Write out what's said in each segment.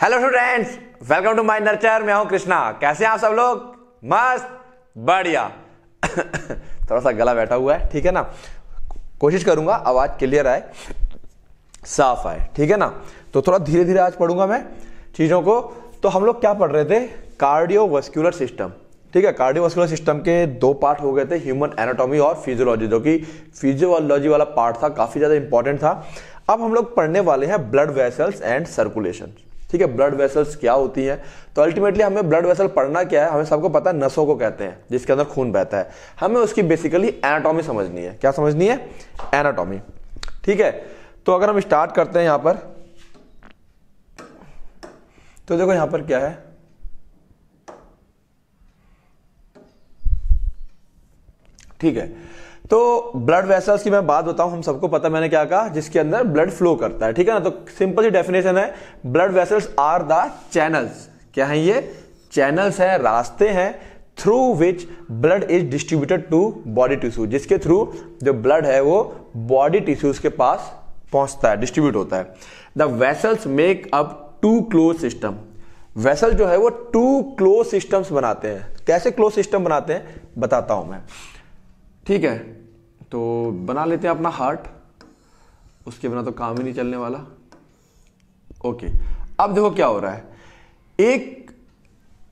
hello students welcome to my nurture मैं हूं कृष्णा कैसे हैं आप सब लोग मस्त बढ़िया थोड़ा सा गला बैठा हुआ है ठीक है ना कोशिश करूंगा आवाज क्लियर आए साफ आए ठीक है ना तो थोड़ा धीरे धीरे आज पढ़ूंगा मैं चीज़ों को तो हम लोग क्या पढ़ रहे थे कार्डियोवस्कुलर सिस्टम ठीक है कार्डियोवस्कुलर सिस्टम के दो पार्ट हो गए थे ह्यूमन एनाटॉमी और फिजियोलॉजी जो कि फिजियोलॉजी वाला पार्ट था काफ़ी ज़्यादा इंपॉर्टेंट था अब हम लोग पढ़ने वाले हैं ब्लड वेसल्स एंड सर्कुलेशन ठीक है ब्लड वेसल्स क्या होती हैं तो अल्टीमेटली हमें ब्लड वेसल पढ़ना क्या है हमें सबको पता है नसों को कहते हैं जिसके अंदर खून बहता है हमें उसकी बेसिकली एनाटॉमी समझनी है क्या समझनी है एनाटॉमी ठीक है तो अगर हम स्टार्ट करते हैं यहां पर तो देखो यहां पर क्या है ठीक है तो ब्लड वेसल्स की मैं बात बताऊं हम सबको पता मैंने क्या कहा जिसके अंदर ब्लड फ्लो करता है ठीक है ना तो सिंपल सी डेफिनेशन है blood vessels are the channels क्या है ये चैनल्स हैं रास्ते हैं through which blood is distributed to body tissue जिसके थ्रू जो ब्लड है वो बॉडी टिश्यूज के पास पहुंचता है डिस्ट्रीब्यूट होता है the vessels make up two close system vessel जो है वो टू क्लोज सिस्टम्स बनाते हैं कैसे क्लोज सिस्टम बनाते हैं बताता हूं मैं ठीक है तो बना लेते हैं अपना हार्ट उसके बिना तो काम ही नहीं चलने वाला ओके अब देखो क्या हो रहा है एक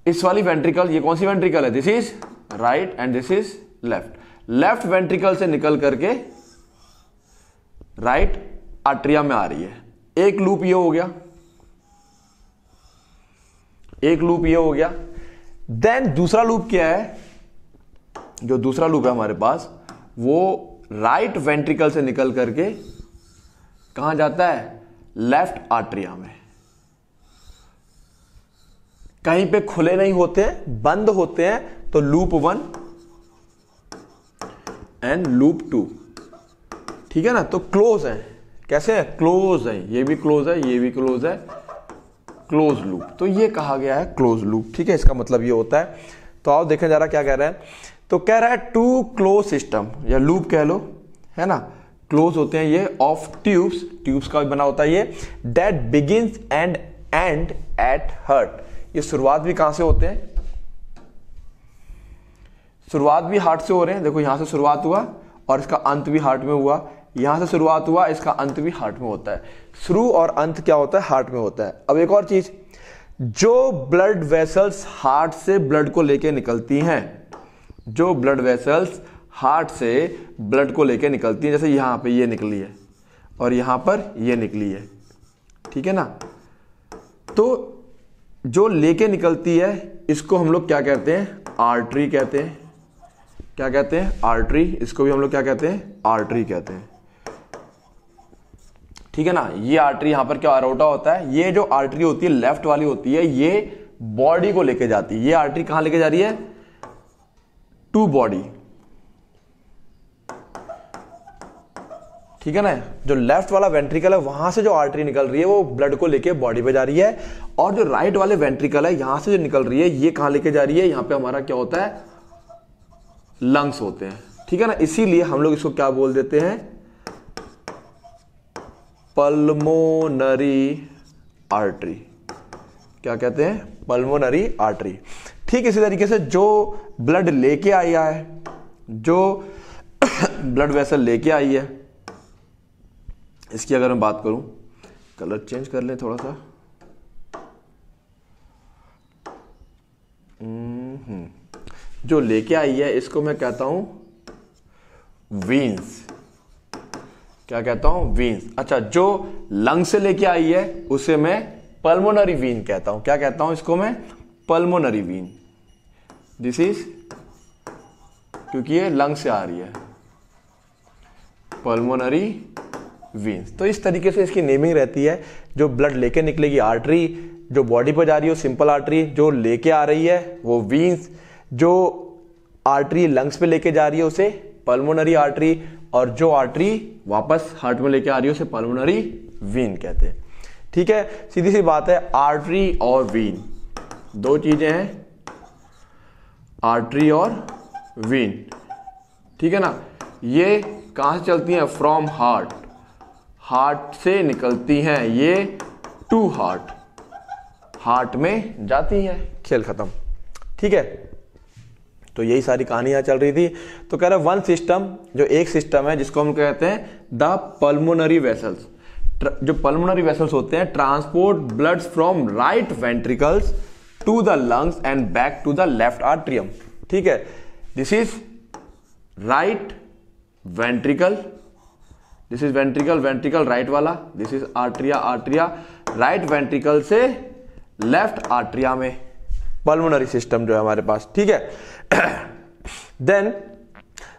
इस वाली वेंट्रिकल ये कौन सी वेंट्रिकल है this is right and this is left left ventricle से निकल करके राइट right आट्रिया में आ रही है एक लूप ये हो गया एक लूप ये हो गया देन दूसरा लूप क्या है जो दूसरा लूप है हमारे पास वो राइट वेंट्रिकल से निकल करके कहां जाता है लेफ्ट आर्ट्रिया में कहीं पे खुले नहीं होते हैं बंद होते हैं तो loop one and loop two ठीक है ना तो क्लोज है कैसे है क्लोज है ये भी क्लोज है ये भी क्लोज है क्लोज लूप तो ये कहा गया है क्लोज लूप ठीक है इसका मतलब ये होता है तो आओ देखा जा रहा क्या कह रहा है तो कह रहा है टू क्लोज सिस्टम या लूप कह लो है ना क्लोज होते हैं ये ऑफ ट्यूब्स ट्यूब्स का भी बना होता है ये that begins and end at heart ये शुरुआत भी कहां से होते हैं शुरुआत भी हार्ट से हो रहे हैं देखो यहां से शुरुआत हुआ और इसका अंत भी हार्ट में हुआ यहां से शुरुआत हुआ इसका अंत भी हार्ट में होता है शुरू और अंत क्या होता है हार्ट में होता है अब एक और चीज जो ब्लड वेसल्स हार्ट से ब्लड को लेके निकलती हैं जो ब्लड वेसल्स हार्ट से ब्लड को लेकर निकलती हैं जैसे यहाँ पे ये निकली है और यहाँ पर ये निकली है ठीक है ना तो जो लेके निकलती है इसको हम लोग क्या कहते हैं आर्टरी कहते हैं क्या कहते हैं आर्टरी इसको भी हम लोग क्या कहते हैं आर्टरी कहते हैं ठीक है ना ये आर्टरी यहां पर क्या अरोटा होता है ये जो आर्टरी होती है लेफ्ट वाली होती है ये बॉडी को लेके जाती है ये आर्टरी कहां लेके जा रही है टू बॉडी ठीक है ना जो लेफ्ट वाला वेंट्रिकल है वहां से जो आर्टरी निकल रही है वो ब्लड को लेके बॉडी पे जा रही है और जो राइट वाले वेंट्रिकल है यहां से जो निकल रही है ये कहां लेके जा रही है यहां पे हमारा क्या होता है लंग्स होते हैं ठीक है ना इसीलिए हम लोग इसको क्या बोल देते हैं पल्मोनरी आर्टरी क्या कहते हैं पल्मोनरी आर्टरी ठीक इसी तरीके से जो ब्लड लेके आया है जो ब्लड वेसल लेके आई है इसकी अगर मैं बात करूं कलर चेंज कर ले थोड़ा सा हम्म, जो लेके आई है इसको मैं कहता हूं वीन्स क्या कहता हूं वीन्स अच्छा जो लंग से लेके आई है उसे मैं पल्मोनरी वीन कहता हूं क्या कहता हूं इसको मैं पल्मोनरी वीन दिस इज क्योंकि ये लंग से आ रही है पल्मोनरी वीन्स तो इस तरीके से इसकी नेमिंग रहती है जो ब्लड लेके निकलेगी आर्टरी जो बॉडी पर जा रही है सिंपल आर्टरी जो लेके आ रही है वो वीन्स जो आर्टरी लंग्स पे लेके जा रही है उसे पल्मोनरी आर्टरी और जो आर्टरी वापस हार्ट में लेके आ रही है उसे पल्मोनरी वीन कहते हैं ठीक है सीधी सी बात है आर्टरी और वीन दो चीज़ें हैं आर्टरी और वीन ठीक है ना ये कहा से चलती हैं फ्रॉम हार्ट हार्ट से निकलती हैं ये टू हार्ट हार्ट में जाती हैं खेल ख़त्म ठीक है तो यही सारी कहानी चल रही थी तो कह रहे वन सिस्टम जो एक सिस्टम है जिसको हम कहते हैं द पल्मोनरी वेसल्स जो पल्मोनरी वेसल्स होते हैं transport blood from right ventricles to the lungs and back to the left atrium ठीक है this is right ventricle this is ventricle ventricle right वाला this is atria atria right ventricle से left atria में pulmonary system जो है हमारे पास ठीक है then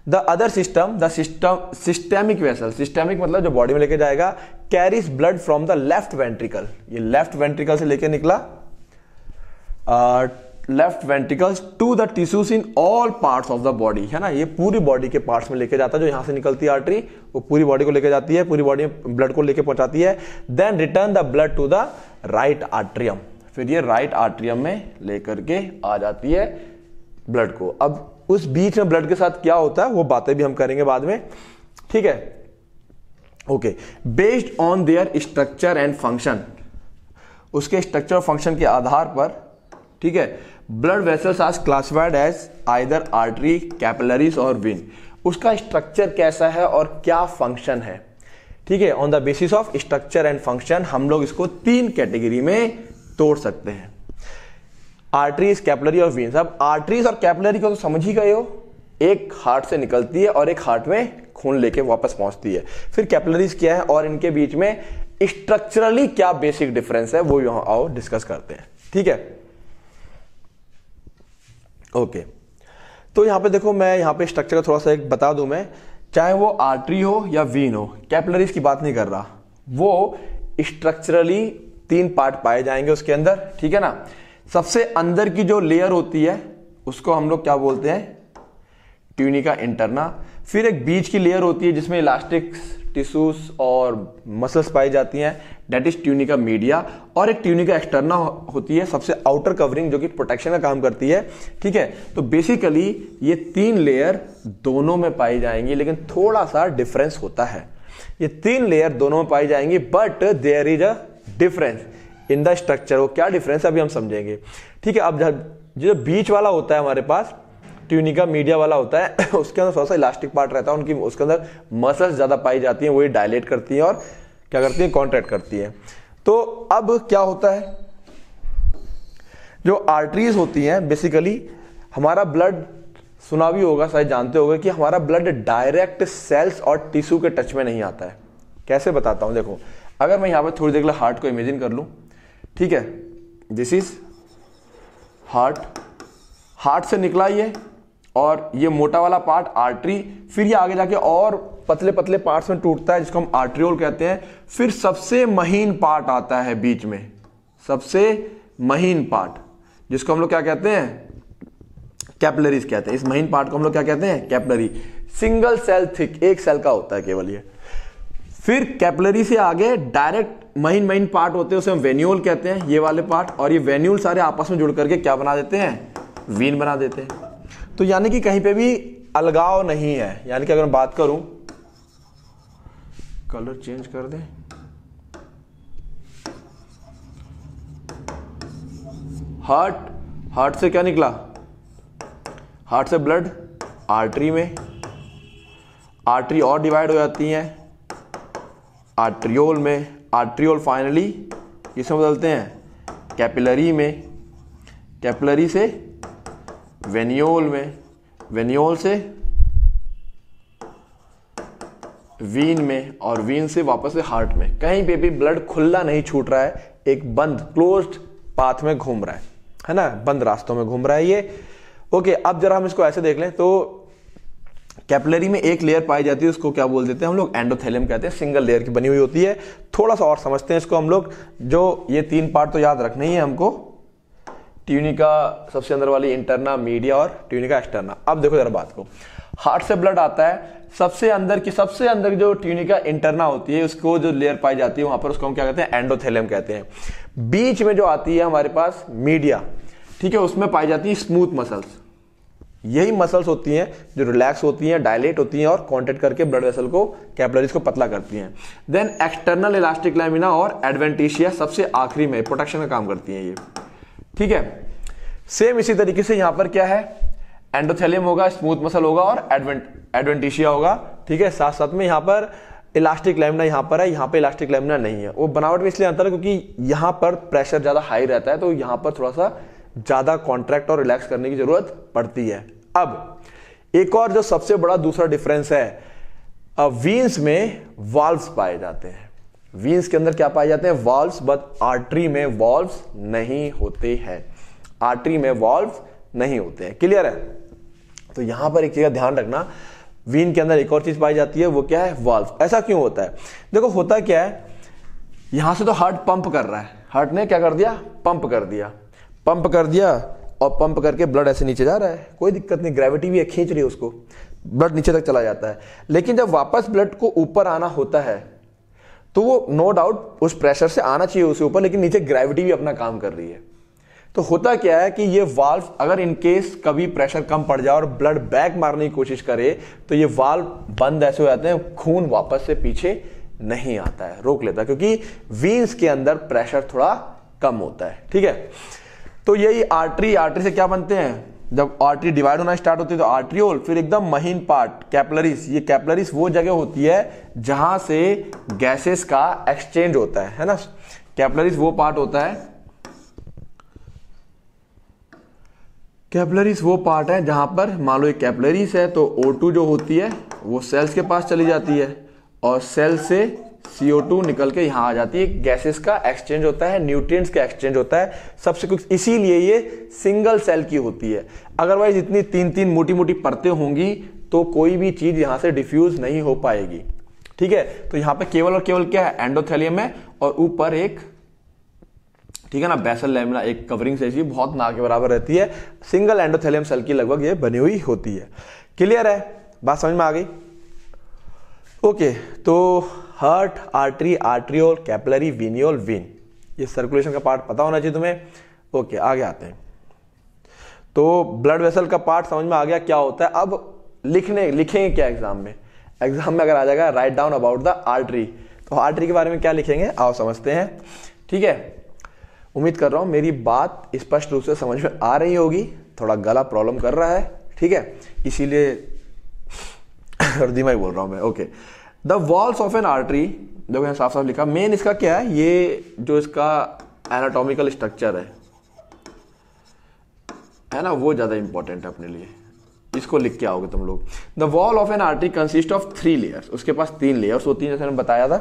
the other system the system systemic vessel systemic मतलब जो बॉडी में लेके जाएगा carries blood from the left ventricle ये लेफ्ट वेंट्रिकल से लेके निकला left ventricles to the tissues in all parts of the body है ना ये पूरी बॉडी के पार्ट्स में लेके जाता है जो यहाँ से निकलती है आर्टरी वो पूरी बॉडी को लेके जाती है पूरी बॉडी में ब्लड को लेके पहुंचाती है then return the blood to the right atrium फिर ये राइट आर्ट्रियम में लेकर के आ जाती है ब्लड को अब उस बीच में ब्लड के साथ क्या होता है वो बातें भी हम करेंगे बाद में ठीक है okay based on their structure and function उसके स्ट्रक्चर और फंक्शन के आधार पर ठीक है ब्लड वेसल्स आज classified as either artery capillaries और विन उसका स्ट्रक्चर कैसा है और क्या फंक्शन है ठीक है on the basis of structure and function हम लोग इसको तीन कैटेगरी में तोड़ सकते हैं आर्टरीज कैपलरी और वीन्स अब आर्टरीज और कैपलरी को तो समझ ही गए हो एक हार्ट से निकलती है और एक हार्ट में खून लेके वापस पहुंचती है फिर कैपलरीज क्या है और इनके बीच में स्ट्रक्चरली क्या बेसिक डिफरेंस है वो यहां आओ डिस्कस करते हैं ठीक है ओके तो यहाँ पे देखो मैं यहाँ पे स्ट्रक्चर का थोड़ा सा एक बता दूं मैं चाहे वो आर्टरी हो या वीन हो कैपलरीज की बात नहीं कर रहा वो स्ट्रक्चरली तीन पार्ट पाए जाएंगे उसके अंदर ठीक है ना सबसे अंदर की जो लेयर होती है उसको हम लोग क्या बोलते हैं ट्यूनिका इंटरना फिर एक बीच की लेयर होती है जिसमें इलास्टिक्स टिश्यूज और मसल्स पाई जाती हैं डेट इज ट्यूनिका मीडिया और एक ट्यूनिका एक्सटर्ना होती है सबसे आउटर कवरिंग जो कि प्रोटेक्शन का काम करती है ठीक है तो बेसिकली ये तीन लेयर दोनों में पाई जाएंगी लेकिन थोड़ा सा डिफरेंस होता है ये तीन लेयर दोनों में पाई जाएंगी but there is a difference in the structure वो क्या डिफरेंस है अभी हम समझेंगे ठीक है अब जो बीच वाला होता है हमारे पास ट्यूनिका मीडिया वाला होता है उसके अंदर थोड़ा सा इलास्टिक पार्ट रहता है उनकी उसके अंदर मसल्स ज़्यादा पाई जाती हैं वही डायलेट करती हैं और क्या करती है कॉन्ट्रैक्ट करती है तो अब क्या होता है जो आर्टरीज होती हैं बेसिकली हमारा ब्लड सुना भी होगा शायद जानते होगे कि हमारा ब्लड डायरेक्ट सेल्स और टिश्यू के टच में नहीं आता है कैसे बताता हूं देखो अगर मैं यहां पर थोड़ी देर के लिए हार्ट को इमेजिन कर लूँ ठीक है दिस इज हार्ट हार्ट से निकला ये और ये मोटा वाला पार्ट आर्टरी फिर ये आगे जाके और पतले पतले पार्ट्स में टूटता है जिसको हम आर्ट्रियोल कहते हैं फिर सबसे महीन पार्ट आता है बीच में सबसे महीन पार्ट जिसको हम लोग क्या कहते हैं कैपलरीज कहते हैं इस महीन पार्ट को हम लोग क्या कहते हैं कैपलरी सिंगल सेल थिक एक सेल का होता है केवल ये फिर कैपलरी से आगे डायरेक्ट महीन महीन पार्ट होते हैं उसे हम वेन्यूल कहते हैं ये वाले पार्ट और ये वेन्यूल सारे आपस में जुड़ करके क्या बना देते हैं वीन बना देते हैं तो यानी कि कहीं पे भी अलगाव नहीं है यानी कि अगर मैं बात करूं कलर चेंज कर दें हार्ट हार्ट से क्या निकला हार्ट से ब्लड आर्टरी में आर्टरी और डिवाइड हो जाती हैं आर्ट्रियोल में आर्ट्रियोल फाइनली किसमें बदलते हैं कैपिलरी में कैपिलरी से वेन्योल में वेन्योल से वीन में और वीन से वापस से हार्ट में कहीं पे भी ब्लड खुला नहीं छूट रहा है एक बंद क्लोज्ड पाथ में घूम रहा है है ना बंद रास्तों में घूम रहा है ये ओके अब जरा हम इसको ऐसे देख लें तो कैपलरी में एक लेयर पाई जाती है उसको क्या बोल देते हैं हम लोग एंडोथेलियम कहते हैं सिंगल लेयर की बनी हुई होती है थोड़ा सा और समझते हैं इसको हम लोग जो ये तीन पार्ट तो याद रखना ही है हमको ट्यूनिका सबसे अंदर वाली इंटरना मीडिया और ट्यूनिका एक्सटर्ना अब देखो जरा बात को हार्ट से ब्लड आता है सबसे अंदर की सबसे अंदर जो ट्यूनिका इंटरना होती है उसको जो लेयर पाई जाती है वहां पर उसको हम क्या कहते हैं एंडोथेलियम कहते हैं बीच में जो आती है हमारे पास मीडिया ठीक है उसमें पाई जाती है स्मूथ मसल्स यही मसल्स होती हैं जो रिलैक्स होती हैं डायलेट होती हैं और कॉन्टेक्ट करके ब्लड वेसल को कैपलरीज को पतला करती हैं देन एक्सटर्नल इलास्टिक लैमिना और एडवेंटिशिया सबसे आखिरी में प्रोटेक्शन का काम करती हैं ये ठीक है सेम इसी तरीके से यहां पर क्या है एंडोथेलियम होगा स्मूथ मसल होगा और एडवेंट एडवेंटिशिया होगा ठीक है साथ साथ में यहाँ पर इलास्टिक लेमना यहाँ पर है यहाँ पर इलास्टिक लेमना नहीं है वो बनावट में इसलिए अंतर है क्योंकि यहाँ पर प्रेशर ज़्यादा हाई रहता है तो यहाँ पर थोड़ा सा ज़्यादा कॉन्ट्रैक्ट और रिलैक्स करने की ज़रूरत पड़ती है अब एक और जो सबसे बड़ा दूसरा डिफरेंस है वीन्स में वाल्व्स पाए जाते हैं वीन्स के अंदर क्या पाए जाते हैं वाल्व्स बट आर्टरी में वाल्व्स नहीं होते हैं आर्टरी में वाल्व्स नहीं होते हैं क्लियर है तो यहां पर एक चीज़ का ध्यान रखना वीन के अंदर एक और चीज़ पाई जाती है वो क्या है वाल्व ऐसा क्यों होता है देखो होता क्या है यहां से तो हार्ट पंप कर रहा है हार्ट ने क्या कर दिया पंप कर दिया पंप कर दिया और पंप करके ब्लड ऐसे नीचे जा रहा है कोई दिक्कत नहीं ग्रेविटी भी है खींच रही है उसको ब्लड नीचे तक चला जाता है लेकिन जब वापस ब्लड को ऊपर आना होता है तो वो नो no डाउट उस प्रेशर से आना चाहिए उसके ऊपर लेकिन नीचे ग्रेविटी भी अपना काम कर रही है तो होता क्या है कि ये वाल्व अगर इनकेस कभी प्रेशर कम पड़ जाए और ब्लड बैक मारने की कोशिश करे तो ये वाल्व बंद ऐसे हो जाते हैं खून वापस से पीछे नहीं आता है रोक लेता है क्योंकि वीन्स के अंदर प्रेशर थोड़ा कम होता है ठीक है तो यही आर्टरी आर्टरी से क्या बनते हैं जब आर्टरी डिवाइड होना स्टार्ट होती है तो आर्ट्रियोल फिर एकदम महीन पार्ट कैपलरीज ये कैपलरीज वो जगह होती है जहां से गैसेस का एक्सचेंज होता है है ना कैपलरीज वो पार्ट होता है कैपलरीज वो पार्ट है जहाँ पर मान लो एक कैपलरीज है तो O2 जो होती है वो सेल्स के पास चली जाती है और सेल से CO2 निकल के यहाँ आ जाती है गैसेस का एक्सचेंज होता है न्यूट्रिएंट्स का एक्सचेंज होता है सबसे कुछ इसीलिए ये सिंगल सेल की होती है अदरवाइज इतनी तीन तीन मोटी मोटी परतें होंगी तो कोई भी चीज़ यहाँ से डिफ्यूज नहीं हो पाएगी ठीक है तो यहाँ पे केवल और केवल क्या है एंडोथेलियम है और ऊपर एक ठीक है ना बेसल लेमिना एक कवरिंग से बहुत ना के बराबर रहती है सिंगल एंडोथेलियम सेल की लगभग ये बनी हुई होती है क्लियर है बात समझ में आ गई ओके तो heart artery arteriole capillary venule vein ये सर्कुलेशन का पार्ट पता होना चाहिए तुम्हें ओके आगे आते हैं तो ब्लड वेसल का पार्ट समझ में आ गया क्या होता है अब लिखने लिखेंगे क्या एग्जाम में एग्जाम में अगर आ जाएगा right down about the artery तो आर्टरी के बारे में क्या लिखेंगे आओ समझते हैं ठीक है उम्मीद कर रहा हूँ मेरी बात स्पष्ट रूप से समझ में आ रही होगी थोड़ा गला प्रॉब्लम कर रहा है ठीक है इसीलिए हरदीमा ही बोल रहा हूँ मैं okay the walls of an artery जो मैंने साफ साफ लिखा मेन इसका क्या है ये जो इसका एनाटॉमिकल स्ट्रक्चर है है ना वो ज़्यादा इंपॉर्टेंट है अपने लिए इसको लिख के आओगे तुम लोग the wall of an artery consist of three layers उसके पास तीन लेयर्स होती तीन जैसे मैंने बताया था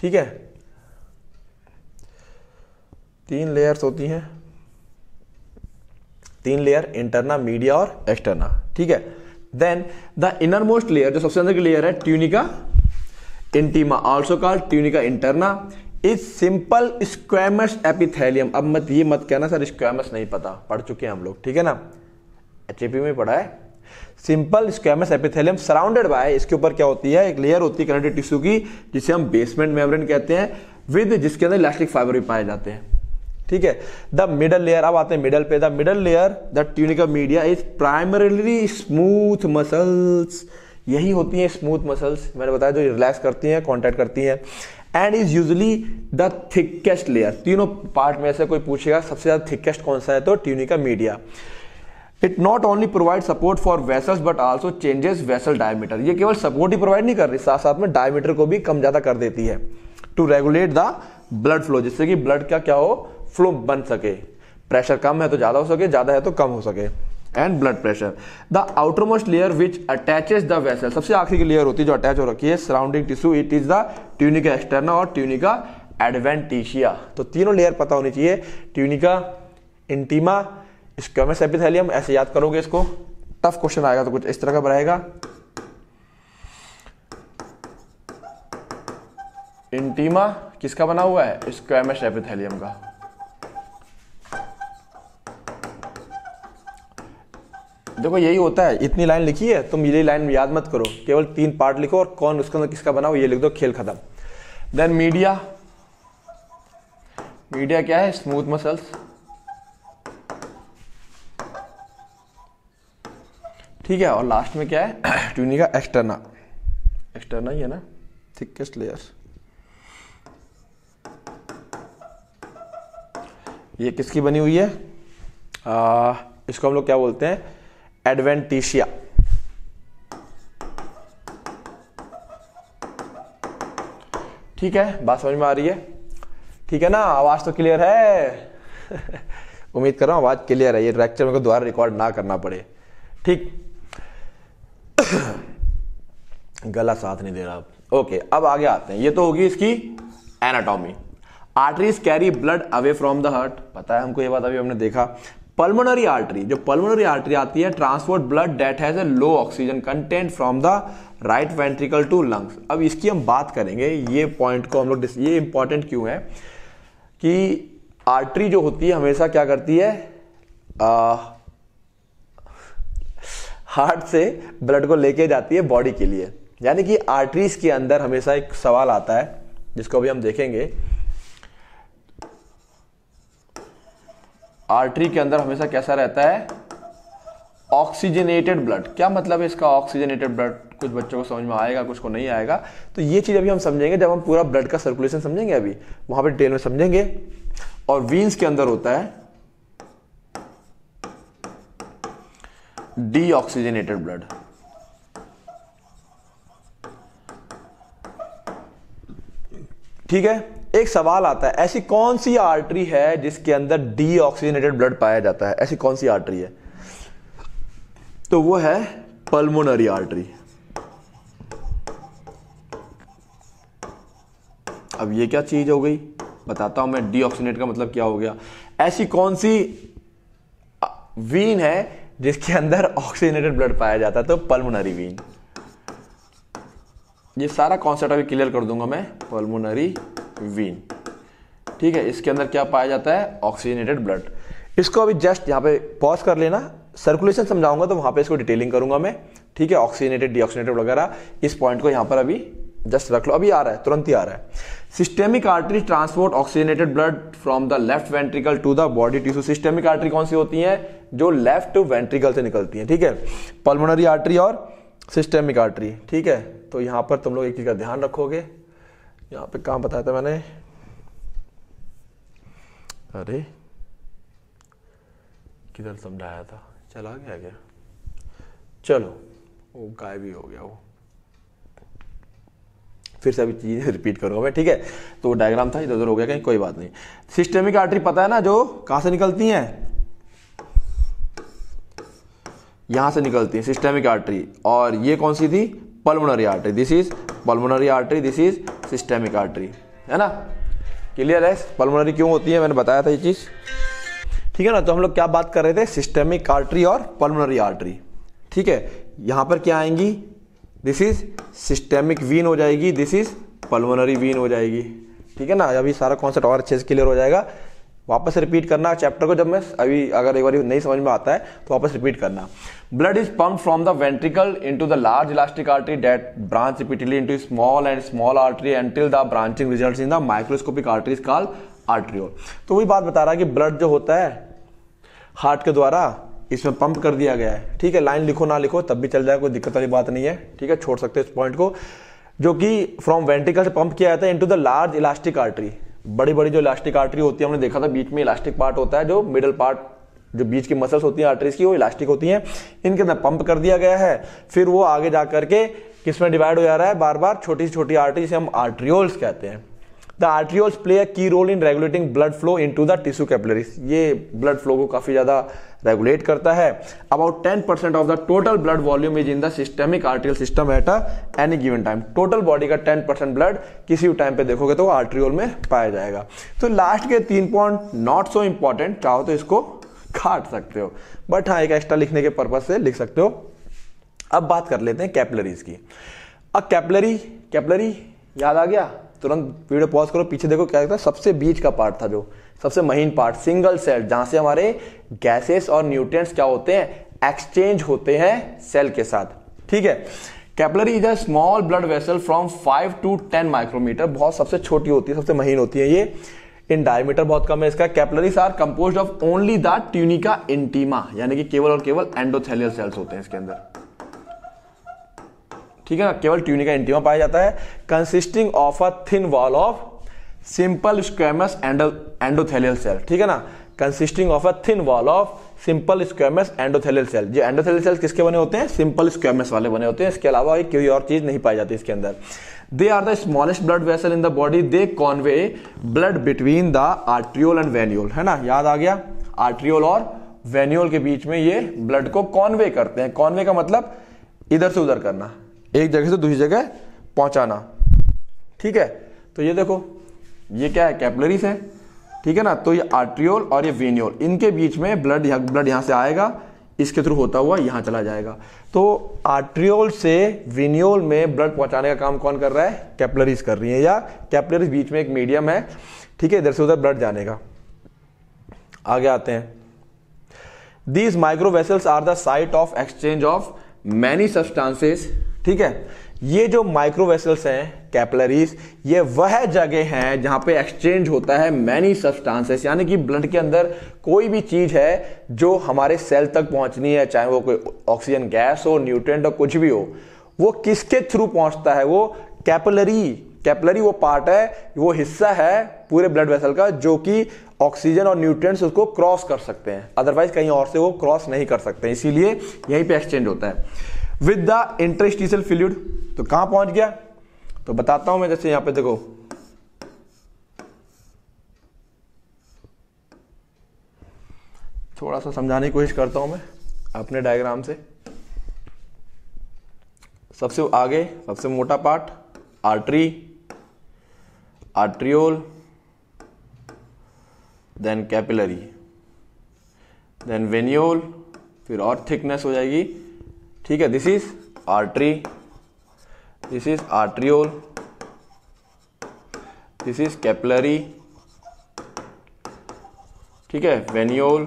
ठीक है तीन लेयर्स होती हैं तीन लेयर इंटरना मीडिया और एक्सटर्ना ठीक है then the innermost layer जो सबसे अंदर की लेयर है tunica intima also call tunica interna is simple squamous epithelium अब मत ये मत कहना सर स्क्वेमस नहीं पता पढ़ चुके हैं हम लोग ठीक है ना एच में पढ़ा है simple squamous epithelium surrounded by इसके ऊपर क्या होती है एक लेयर होती है कनेक्टिव टिश्यू की जिसे हम बेसमेंट मेम्ब्रेन कहते हैं विद जिसके अंदर इलास्टिक फाइबर भी पाए जाते हैं ठीक है द मिडल लेयर अब आते हैं मिडल पे the middle layer the tunica media is primarily smooth muscles यही होती हैं स्मूथ मसल्स मैंने बताया जो रिलैक्स करती हैं कॉन्टैक्ट करती हैं and is usually the thickest layer तीनों पार्ट में से कोई पूछेगा सबसे ज़्यादा थिकेस्ट कौन सा है तो tunica media it not only provide support for vessels but also changes vessel diameter ये केवल सपोर्ट ही प्रोवाइड नहीं कर रही साथ साथ में डायमीटर को भी कम ज़्यादा कर देती है to regulate the blood flow जिससे कि ब्लड का क्या हो फ्लो बन सके प्रेशर कम है तो ज़्यादा हो सके ज़्यादा है तो कम हो सके and blood pressure the outermost layer which attaches the vessel सबसे आखिरी की लेयर होती है जो अटैच हो रखी है surrounding tissue it is the tunica external और ट्यूनिका एडवेंटिशिया तो तीनों लेयर पता होनी चाहिए ट्यूनिका इंटीमा स्क्योमस एपिथेलियम ऐसे याद करोगे इसको टफ क्वेश्चन आएगा तो कुछ इस तरह का बनाएगा इंटीमा किसका बना हुआ है स्क्वेमस एपिथेलियम का देखो यही होता है इतनी लाइन लिखी है तुम ये लाइन याद मत करो केवल तीन पार्ट लिखो और कौन उसके अंदर किसका बनाओ ये लिख दो खेल खत्म देन मीडिया मीडिया क्या है स्मूथ मसल्स ठीक है और लास्ट में क्या है ट्यूनी का एक्सटर्ना एक्सटर्ना ही है ना थिकेस्ट लेयर्स ये किसकी बनी हुई है आ, इसको हम लोग क्या बोलते हैं एडवेंटिशिया ठीक है बात समझ में आ रही है ठीक है ना आवाज तो क्लियर है उम्मीद कर रहा हूं आवाज क्लियर है ये लेक्चर मेरे को दोबारा रिकॉर्ड ना करना पड़े ठीक गला साथ नहीं दे रहा ओके अब आगे आते हैं ये तो होगी इसकी anatomy arteries carry blood away from the heart पता है हमको ये बात अभी हमने देखा पल्मोनरी आर्टरी जो पल्मोनरी आर्टरी आती है transport blood that has a low oxygen content from the right ventricle to lungs अब इसकी हम बात करेंगे ये पॉइंट को हम लोग ये इंपॉर्टेंट क्यों है कि आर्टरी जो होती है हमेशा क्या करती है आ, हार्ट से ब्लड को लेके जाती है बॉडी के लिए यानी कि आर्टरीज के अंदर हमेशा एक सवाल आता है जिसको अभी हम देखेंगे आर्टरी के अंदर हमेशा कैसा रहता है ऑक्सीजनेटेड ब्लड क्या मतलब है इसका ऑक्सीजनेटेड ब्लड कुछ बच्चों को समझ में आएगा कुछ को नहीं आएगा तो ये चीज़ अभी हम समझेंगे जब हम पूरा ब्लड का सर्कुलेशन समझेंगे अभी वहां पर डिटेल में समझेंगे और वीन्स के अंदर होता है डी ऑक्सीजनेटेड ब्लड ठीक है एक सवाल आता है ऐसी कौन सी आर्टरी है जिसके अंदर डी ऑक्सीजनेटेड ब्लड पाया जाता है ऐसी कौन सी आर्टरी है तो वो है पल्मोनरी आर्टरी अब ये क्या चीज हो गई बताता हूं मैं डीऑक्सीनेट का मतलब क्या हो गया ऐसी कौन सी वीन है जिसके अंदर ऑक्सीजनेटेड ब्लड पाया जाता है तो पल्मोनरी वीन ये सारा कॉन्सेप्ट अभी क्लियर कर दूंगा मैं पल्मोनरी वीन ठीक है इसके अंदर क्या पाया जाता है ऑक्सीजनेटेड ब्लड इसको अभी जस्ट यहाँ पे पॉज कर लेना सर्कुलेशन समझाऊंगा तो वहां पे इसको डिटेलिंग करूंगा मैं ठीक है ऑक्सीजनेटेड डीऑक्सीजनेटेड वगैरह इस पॉइंट को यहाँ पर अभी जस्ट रख लो अभी आ रहा है तुरंत ही आ रहा है systemic artery transport oxygenated blood from the left ventricle to the body tissue systemic artery कौन सी होती है जो लेफ्ट वेंट्रिकल से निकलती है ठीक है पल्मोनरी आर्टरी और सिस्टेमिक आर्टरी ठीक है तो यहाँ पर तुम लोग एक चीज़ का ध्यान रखोगे यहाँ पे कहाँ बताया था मैंने अरे किधर समझाया था चला गया क्या चलो वो गायब ही हो गया वो फिर से अभी चीज़ रिपीट करूँगा मैं ठीक है तो डायग्राम था इधर उधर हो गया कहीं कोई बात नहीं सिस्टेमिक आर्टरी पता है ना जो कहाँ से निकलती हैं यहाँ से निकलती है सिस्टेमिक आर्टरी और ये कौन सी थी pulmonary artery this is pulmonary artery this is systemic artery है ना क्लियर है पल्मोनरी क्यों होती है मैंने बताया था ये चीज़ ठीक है ना तो हम लोग क्या बात कर रहे थे सिस्टेमिक आर्टरी और पल्मोनरी आर्टरी ठीक है यहां पर क्या आएंगी दिस इज सिस्टेमिक वीन हो जाएगी दिस इज पल्मोनरी वीन हो जाएगी ठीक है ना अभी सारा कॉन्सेप्ट और अच्छे से क्लियर हो जाएगा वापस रिपीट करना चैप्टर को जब मैं अभी अगर एक बार नहीं समझ में आता है तो वापस रिपीट करना blood is pump from the ventricle into the large elastic artery that branch repeatedly into small and small artery until the branching result in the microscopic arteries call arteriole तो वही बात बता रहा है कि ब्लड जो होता है हार्ट के द्वारा इसमें पंप कर दिया गया है ठीक है लाइन लिखो ना लिखो तब भी चल जाएगा कोई दिक्कत वाली बात नहीं है ठीक है छोड़ सकते हो इस पॉइंट को जो कि फ्रॉम वेंट्रिकल से पंप किया जाता है into the large elastic artery बड़ी बड़ी जो इलास्टिक आर्टरी होती है हमने देखा था बीच में इलास्टिक पार्ट होता है जो मिडल पार्ट जो बीच की मसल्स होती हैं आर्टरीज की वो इलास्टिक होती हैं इनके अंदर पंप कर दिया गया है फिर वो आगे जा करके किस में डिवाइड हो जा रहा है बार बार छोटी छोटी आर्टरी से हम आर्ट्रियोल्स कहते हैं the arterioles play a key role in regulating blood flow into the tissue capillaries ये ब्लड फ्लो को काफ़ी ज़्यादा रेगुलेट करता है about ten percent of the total blood volume is in the systemic arterial system at a any given time total body का ten percent blood किसी भी time पे देखोगे तो आर्ट्रियोल में पाया जाएगा तो लास्ट के तीन पॉइंट नॉट सो इंपॉर्टेंट चाहो तो इसको काट सकते हो बट हाँ एक एक्स्ट्रा लिखने के पर्पज से लिख सकते हो अब बात कर लेते हैं कैपलरीज की अ कैपलरी कैपलरी याद आ गया तुरंत वीडियो पॉज करो पीछे देखो क्या लगता है सबसे बीच का पार्ट था जो सबसे महीन पार्ट सिंगल सेल जहां से हमारे गैसेस और न्यूट्रिएंट्स क्या होते हैं एक्सचेंज होते हैं सेल के साथ ठीक है capillary is a small blood vessel from five to ten micrometer बहुत सबसे छोटी होती है सबसे महीन होती है ये इन डायमीटर बहुत कम है इसका capillaries are compose of only the tunica intima यानी कि केवल और केवल एंडोथेलियल सेल्स होते हैं इसके अंदर ठीक है ना केवल ट्यूनिका इंटीमा पाया जाता है consisting of a thin wall of simple squamous endo endothelial cell ठीक है ना consisting of a thin wall of simple squamous endothelial cell जो एंडोथेलियल सेल किसके बने होते हैं सिंपल स्क्वेमस वाले बने होते हैं इसके अलावा कोई और चीज नहीं पाई जाती इसके अंदर they are the smallest blood vessel in the body they convey blood between the arteriole and venule है ना याद आ गया आर्ट्रियोल और वेन्यूल के बीच में ये ब्लड को कॉन्वे करते हैं कॉन्वे का मतलब इधर से उधर करना एक जगह से दूसरी जगह पहुंचाना ठीक है तो ये देखो ये क्या है कैपलरीज है ठीक है ना तो ये आर्ट्रियोल और ये वेन्योल इनके बीच में ब्लड यह, ब्लड यहाँ से आएगा इसके थ्रू होता हुआ यहाँ चला जाएगा तो आर्ट्रियोल से वेन्योल में ब्लड पहुँचाने का काम कौन कर रहा है कैपलरीज कर रही है या कैपलरीज बीच में एक मीडियम है ठीक है इधर से उधर ब्लड जाने का आगे आते हैं these microvessels are the site of exchange of many substances ठीक है ये जो माइक्रोवेसल्स हैं कैपलरीज ये वह जगह हैं जहां पे एक्सचेंज होता है मैनी सब्सटेंसेस यानी कि ब्लड के अंदर कोई भी चीज है जो हमारे सेल तक पहुंचनी है चाहे वो कोई ऑक्सीजन गैस हो न्यूट्रेंट हो कुछ भी हो वो किसके थ्रू पहुंचता है वो कैपलरी कैपलरी वो पार्ट है वो हिस्सा है पूरे ब्लड वेसल का जो कि ऑक्सीजन और न्यूट्रिएंट्स उसको क्रॉस कर सकते हैं अदरवाइज कहीं और से वो क्रॉस नहीं कर सकते इसीलिए यहीं पे एक्सचेंज होता है विद द इंटरस्टिशियल फिल्यूड तो कहां पहुंच गया तो बताता हूं मैं जैसे यहां पे देखो थोड़ा सा समझाने की कोशिश करता हूं मैं अपने डायग्राम से सबसे आगे सबसे मोटा part artery arteriole then capillary then venule फिर और थिकनेस हो जाएगी ठीक है this is artery this is arteriole this is capillary ठीक है वेन्योल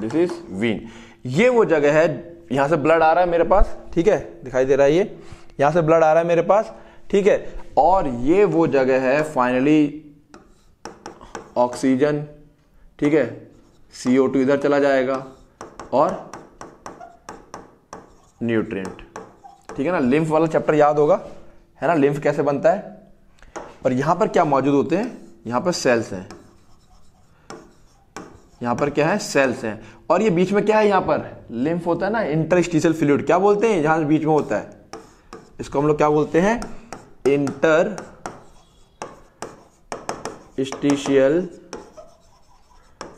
दिस इज वीन ये वो जगह है यहां से ब्लड आ रहा है मेरे पास ठीक है दिखाई दे रहा है ये यहां से ब्लड आ रहा है मेरे पास ठीक है और ये वो जगह है फाइनली ऑक्सीजन ठीक है सीओ टू इधर चला जाएगा और न्यूट्रिएंट ठीक है ना लिम्फ वाला चैप्टर याद होगा है ना लिम्फ कैसे बनता है और यहां पर क्या मौजूद होते हैं यहां पर सेल्स हैं यहां पर क्या है सेल्स हैं और ये बीच में क्या है यहां पर लिम्फ होता है ना इंटरस्टिशियल फ्लूड क्या बोलते हैं यहां बीच में होता है इसको हम लोग क्या बोलते हैं इंटर स्टिशियल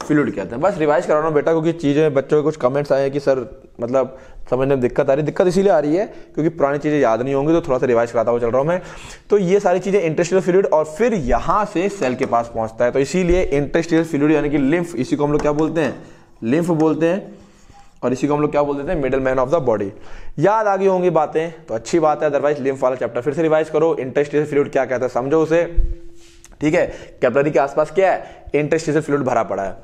फ्लूड कहते हैं बस रिवाइज करा रहा हूँ बेटा क्योंकि चीज़ें बच्चों के कुछ कमेंट्स आए हैं कि सर मतलब समझने में दिक्कत आ रही है दिक्कत इसीलिए आ रही है क्योंकि पुरानी चीज़ें याद नहीं होंगी तो थोड़ा सा रिवाइज कराता हुआ चल रहा हूँ मैं तो ये सारी चीज़ें इंटरेस्टियल फ्लूड और फिर यहाँ से सेल के पास पहुँचता है तो इसीलिए इंटरेस्टियल फ्लूड यानी कि लिम्फ इसी को हम लोग क्या बोलते हैं लिम्फ बोलते हैं और इसी को हम लोग क्या बोलते हैं middle man of the body याद आगे होंगी बातें तो अच्छी बात है अदरवाइज लिम्फ वाला चैप्टर फिर से रिवाइज करो इंटरेस्टियल फ्लूड क्या कहता है समझो उसे ठीक है कैपलरी के आसपास क्या है इंटरस्टिशियल फ्लूड भरा पड़ा है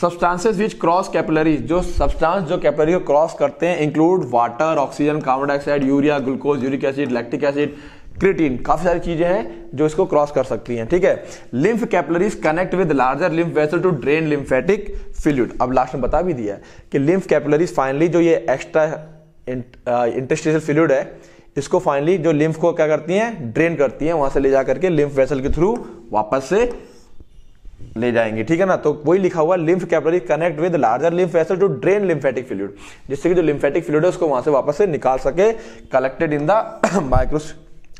सब्सटेंसेस विच क्रॉस कैपलरी जो सब्सटेंस जो कैपलरी को क्रॉस करते हैं include water oxygen carbon dioxide urea glucose uric acid lactic acid creatine काफी सारी चीजें हैं जो इसको क्रॉस कर सकती हैं ठीक है lymph capillaries connect with larger lymph vessel to drain lymphatic fluid अब लास्ट में बता भी दिया कि लिम्फ कैपलरीज फाइनली जो ये एक्स्ट्रा इंटरस्टिशियल फिल्यूड है इसको फाइनली जो लिम्फ को क्या करती हैं ड्रेन करती हैं वहां से ले जा करके लिम्फ वेसल के थ्रू वापस से ले जाएंगे ठीक है ना तो वही लिखा हुआ lymph capillary connect with larger lymph vessel to drain lymphatic fluid जिससे कि जो लिम्फेटिक फ्लूड है उसको वहां से वापस से निकाल सके collected in the 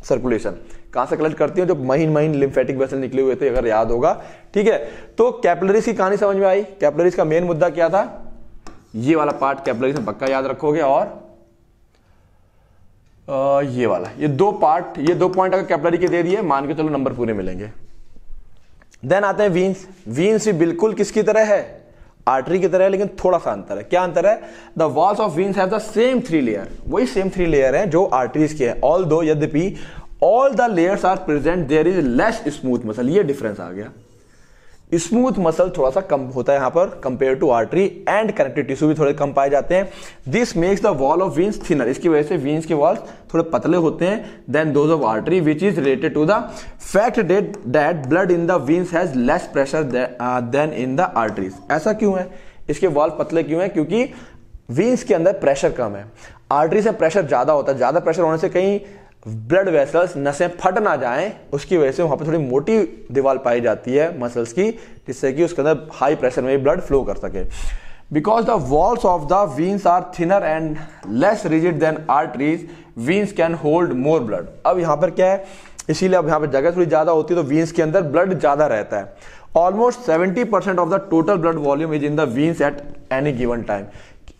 microcirculation कहां से कलेक्ट करती है जो महीन महीन लिम्फेटिक वेसल निकले हुए थे अगर याद होगा ठीक है तो कैपिलरीज की कहानी समझ में आई कैपिलरीज का मेन मुद्दा क्या था ये वाला पार्ट कैपिलरीज में पक्का याद रखोगे और ये वाला ये दो पार्ट ये दो पॉइंट अगर कैपलरी के दे दिए मान के चलो नंबर पूरे मिलेंगे देन आते हैं वीन्स वीन्स भी बिल्कुल किसकी तरह है आर्टरी की तरह है लेकिन थोड़ा सा अंतर है क्या अंतर है the walls of veins have the same three layer वही सेम थ्री लेयर है जो आर्टरीज के है ऑल दो यद्यपि all the layers are present there is less smooth muscle ये डिफरेंस आ गया स्मूथ मसल थोड़ा सा कम होता है यहां पर compare to artery and connective tissue भी थोड़े कम पाए जाते हैं this makes the wall of veins thinner इसकी वजह से वीन्स के वॉल्स थोड़े पतले होते हैं then those of artery which is related to the fact that that blood in the veins has less pressure than in the arteries ऐसा क्यों है इसके वॉल पतले क्यों है क्योंकि वीन्स के अंदर प्रेशर कम है आर्टरी से प्रेशर ज़्यादा होता है ज़्यादा प्रेशर होने से कहीं ब्लड वेसल्स नसें फट ना जाएं उसकी वजह से वहां पर थोड़ी मोटी दीवार पाई जाती है मसल्स की जिससे कि उसके अंदर हाई प्रेशर में ब्लड फ्लो कर सके because the walls of the veins are thinner and less rigid than arteries veins can hold more blood अब यहां पर क्या है इसीलिए अब यहां पर जगह थोड़ी ज़्यादा होती है तो वीन्स के अंदर ब्लड ज़्यादा रहता है almost seventy percent of the total blood volume is in the veins at any given time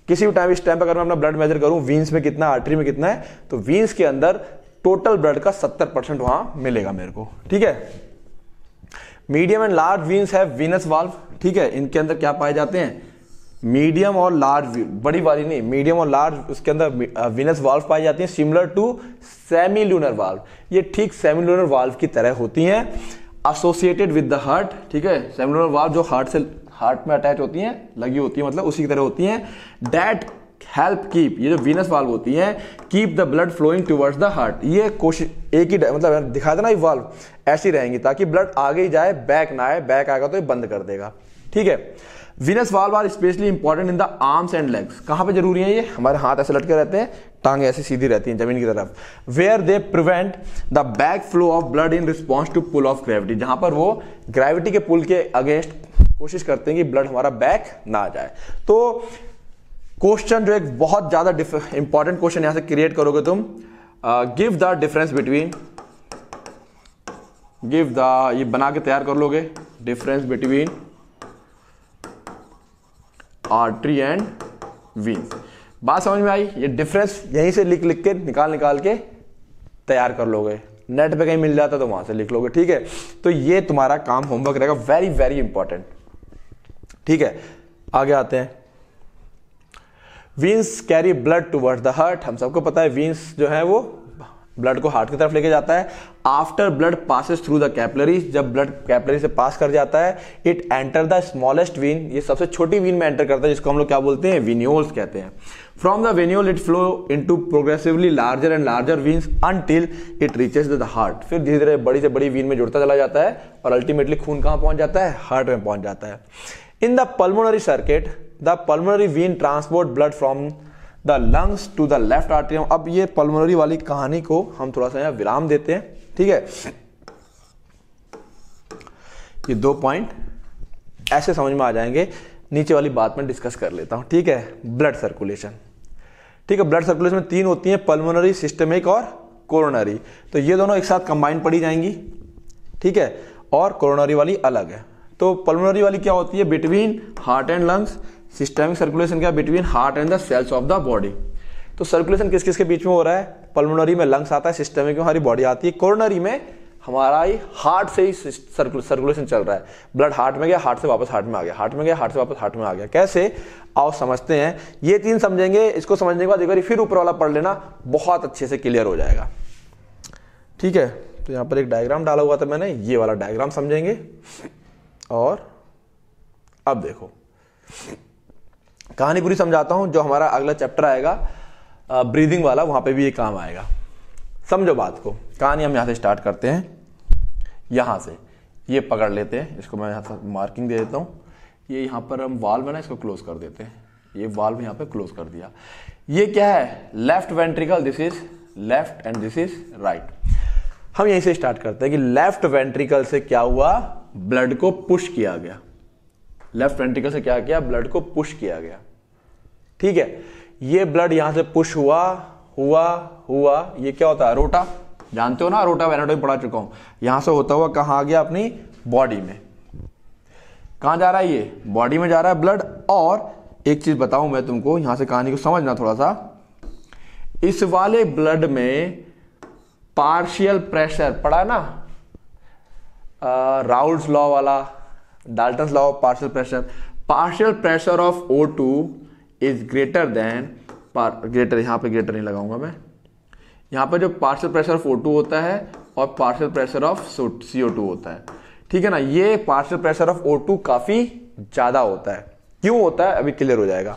किसी भी टाइम इस टाइम पर अगर मैं अपना ब्लड मेजर करूं वीन्स में कितना आर्टरी में कितना है तो वीन्स के अंदर टोटल ब्लड का 70 परसेंट वहां मिलेगा मेरे को ठीक है मीडियम एंड लार्ज वीन्स है वीनस वाल्व ठीक है इनके अंदर क्या पाए जाते हैं मीडियम और लार्ज बड़ी वाली नहीं मीडियम और लार्ज उसके अंदर वीनस वाल्व पाई जाती हैं similar to semilunar valve ये ठीक सेमी लूनर वाल्व की तरह होती हैं एसोसिएटेड विद द हार्ट ठीक है सेमी लूनर वाल्व जो हार्ट से हार्ट में अटैच होती हैं लगी होती है मतलब उसी की तरह होती हैं डैट हेल्प कीप ये जो वीनस वाल्व होती हैं keep the blood flowing towards the heart ये कोशिश एक ही मतलब दिखा देना ये वाल्व ऐसी रहेंगी ताकि ब्लड आगे ही जाए बैक ना आए बैक आएगा तो ये बंद कर देगा ठीक है venous valve are specially important in the arms and legs कहाँ पे जरूरी है ये हमारे हाथ ऐसे लटके रहते हैं टांगे ऐसे सीधी रहती हैं जमीन की तरफ where they prevent the backflow of blood in response to pull of gravity जहां पर वो ग्रेविटी के पुल के अगेंस्ट कोशिश करते हैं कि ब्लड हमारा बैक ना जाए तो क्वेश्चन जो एक बहुत ज़्यादा इंपॉर्टेंट क्वेश्चन यहां से क्रिएट करोगे तुम give the difference between give the ये बना के तैयार कर लोगे difference between artery and vein बात समझ में आई ये डिफरेंस यहीं से लिख लिख के निकाल निकाल के तैयार कर लोगे नेट पे कहीं मिल जाता तो वहां से लिख लोगे ठीक है तो ये तुम्हारा काम होमवर्क रहेगा वेरी वेरी इंपॉर्टेंट ठीक है आगे आते हैं veins carry blood toward the heart हम सबको पता है वीन्स जो है वो ब्लड को हार्ट की तरफ लेके जाता है after blood passes through the capillary जब ब्लड कैपलरी से पास कर जाता है it enter the smallest vein ये सबसे छोटी वीन में एंटर करता है जिसको हम लोग क्या बोलते हैं विन्योल्स कहते हैं from the venule it flow into progressively larger and larger veins until it reaches the heart फिर धीरे धीरे बड़ी से बड़ी वीन में जुड़ता चला जाता है और अल्टीमेटली खून कहाँ पहुंच जाता है हार्ट में पहुंच जाता है in the pulmonary circuit the pulmonary vein transport blood from the lungs to the left atrium अब ये पल्मोनरी वाली कहानी को हम थोड़ा सा यहाँ विराम देते हैं ठीक है ये दो पॉइंट ऐसे समझ में आ जाएंगे नीचे वाली बात में डिस्कस कर लेता हूँ ठीक है ब्लड सर्कुलेशन ठीक है ब्लड सर्कुलेशन में तीन होती हैं पल्मोनरी सिस्टमिक और कोरोनरी तो ये दोनों एक साथ कंबाइन पड़ी जाएंगी ठीक है और कोरोनरी वाली अलग है तो पल्मोनरी वाली क्या होती है between heart and lungs systemic circulation क्या between heart and the cells of the body तो सर्कुलेशन किस किस के बीच में हो रहा है पल्मोनरी में लंग्स आता है सिस्टमिक में हमारी बॉडी आती है कोरोनरी में हमारा ही हार्ट से ही सर्कुलेशन चल रहा है ब्लड हार्ट में गया हार्ट से वापस हार्ट में आ गया हार्ट में गया हार्ट से वापस हार्ट में आ गया कैसे आओ समझते हैं ये तीन समझेंगे इसको समझने के बाद एक बार फिर ऊपर वाला पढ़ लेना बहुत अच्छे से क्लियर हो जाएगा ठीक है तो यहाँ पर एक डायग्राम डाला हुआ था मैंने ये वाला डायग्राम समझेंगे और अब देखो कहानी पूरी समझाता हूँ जो हमारा अगला चैप्टर आएगा ब्रीदिंग वाला वहां पे भी ये काम आएगा समझो बात को कहानी हम यहाँ से स्टार्ट करते हैं यहां से ये पकड़ लेते हैं इसको मैं यहां से मार्किंग दे देता हूँ ये यहां पर हम वाल्व है ना इसको क्लोज कर देते हैं ये वाल्व यहाँ पे क्लोज कर दिया ये क्या है left ventricle this is left and this is right हम यहीं से स्टार्ट करते हैं कि लेफ्ट वेंट्रिकल से क्या हुआ ब्लड को पुश किया गया लेफ्ट वेंट्रिकल से क्या किया ब्लड को पुश किया गया ठीक है ये ब्लड यहां से पुश हुआ हुआ हुआ ये क्या होता है रोटा जानते हो ना रोटा एनाटोमी पढ़ा चुका हूं यहां से होता हुआ कहा आ गया अपनी बॉडी में कहा जा रहा है ये बॉडी में जा रहा है ब्लड और एक चीज बताऊं मैं तुमको यहां से कहानी को समझना थोड़ा सा इस वाले ब्लड में पार्शियल प्रेशर पड़ा ना राउल्स लॉ वाला law of partial pressure partial pressure of O two is greater than greater यहां पे ग्रेटर नहीं लगाऊंगा मैं यहां पर जो partial pressure of O two होता है और partial pressure of C O two होता है ठीक है ना ये partial pressure of O two काफ़ी ज़्यादा होता है क्यों होता है अभी क्लियर हो जाएगा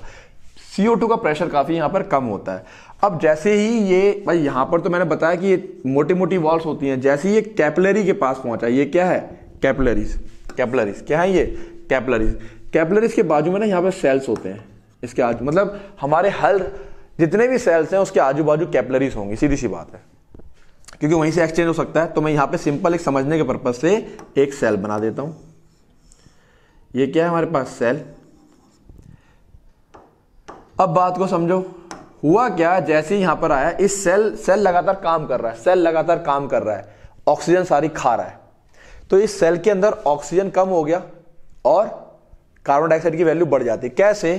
सी ओ टू का प्रेशर काफ़ी यहां पर कम होता है अब जैसे ही ये भाई यहां पर तो मैंने बताया कि ये मोटी मोटी वॉल्स होती हैं जैसे ही ये कैपलरी के पास पहुंचा ये क्या है कैपलरीज़ कैपलरीज क्या है ये कैपलरीज कैपलरीज के बाजू में ना यहाँ पे सेल्स होते हैं इसके आज मतलब हमारे हर जितने भी सेल्स हैं उसके आजू बाजू कैपलरीज होंगी सीधी सी बात है क्योंकि वहीं से एक्सचेंज हो सकता है तो मैं यहाँ पे सिंपल एक समझने के पर्पज से एक सेल बना देता हूँ ये क्या है हमारे पास सेल अब बात को समझो हुआ क्या जैसे ही यहां पर आया इस सेल सेल लगातार काम कर रहा है सेल लगातार काम कर रहा है ऑक्सीजन सारी खा रहा है तो इस सेल के अंदर ऑक्सीजन कम हो गया और कार्बन डाइऑक्साइड की वैल्यू बढ़ जाती है कैसे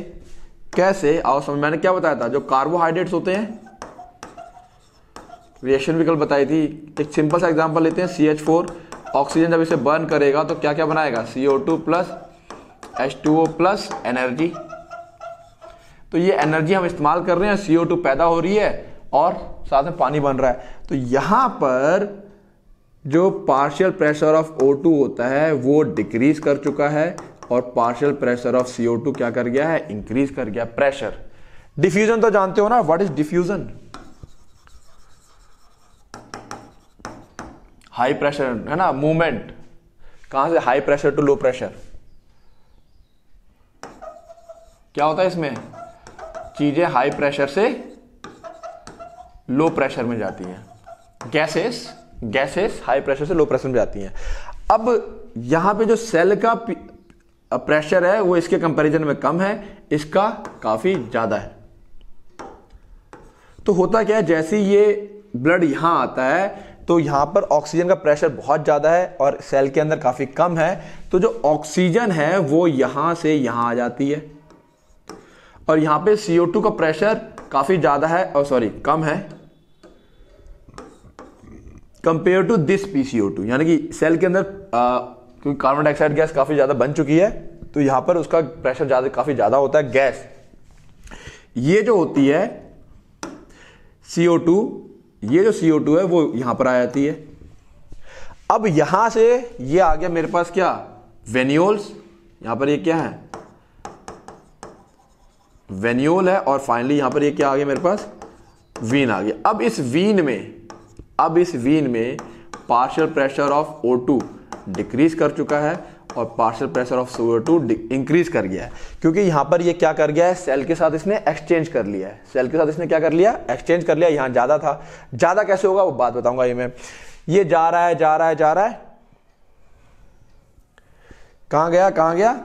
कैसे आओ समझ मैंने क्या बताया था जो कार्बोहाइड्रेट्स होते हैं रिएक्शन विकल्प बताई थी एक सिंपल सा एग्जांपल लेते हैं सी एच फोर ऑक्सीजन जब इसे बर्न करेगा तो क्या क्या बनाएगा C O two plus H two O plus energy तो ये एनर्जी हम इस्तेमाल कर रहे हैं सी ओ टू पैदा हो रही है और साथ में पानी बन रहा है तो यहां पर जो पार्शियल प्रेशर ऑफ O2 होता है वो डिक्रीज कर चुका है और पार्शियल प्रेशर ऑफ CO2 क्या कर गया है इंक्रीज कर गया प्रेशर डिफ्यूजन तो जानते हो ना what is diffusion high pressure है ना मूवमेंट कहां से high pressure to low pressure क्या होता है इसमें चीजें हाई प्रेशर से लो प्रेशर में जाती हैं गैसेस गैसेस हाई प्रेशर से लो प्रेशर में जाती हैं अब यहां पे जो सेल का प्रेशर है वो इसके कंपैरिजन में कम है इसका काफ़ी ज़्यादा है तो होता क्या है जैसे ये ब्लड यहां आता है तो यहां पर ऑक्सीजन का प्रेशर बहुत ज़्यादा है और सेल के अंदर काफ़ी कम है तो जो ऑक्सीजन है वो यहां से यहां आ जाती है और यहां पे CO2 का प्रेशर काफ़ी ज़्यादा है और सॉरी कम है कंपेयर टू दिस पीसीओ यानी कि सेल के अंदर क्योंकि कार्बन डाइऑक्साइड गैस काफी ज्यादा बन चुकी है तो यहां पर उसका प्रेशर ज्यादा काफी ज्यादा होता है गैस ये जो होती है सीओ टू ये जो सीओ टू है वो यहां पर आ जाती है अब यहां से ये आ गया मेरे पास क्या वेन्यूल्स यहां पर ये क्या है वेन्यूल है और फाइनली यहां पर ये क्या आ गया मेरे पास वीन आ गया अब इस वीन में अब इस वीन में partial pressure of O two decrease कर चुका है और partial pressure of CO two increase कर गया है क्योंकि यहां पर ये क्या कर गया है सेल के साथ इसने एक्सचेंज कर लिया है सेल के साथ इसने क्या कर लिया एक्सचेंज कर लिया यहां ज़्यादा था ज़्यादा कैसे होगा वो बात बताऊंगा ये मैं ये जा रहा है जा रहा है जा रहा है कहां गया कहां गया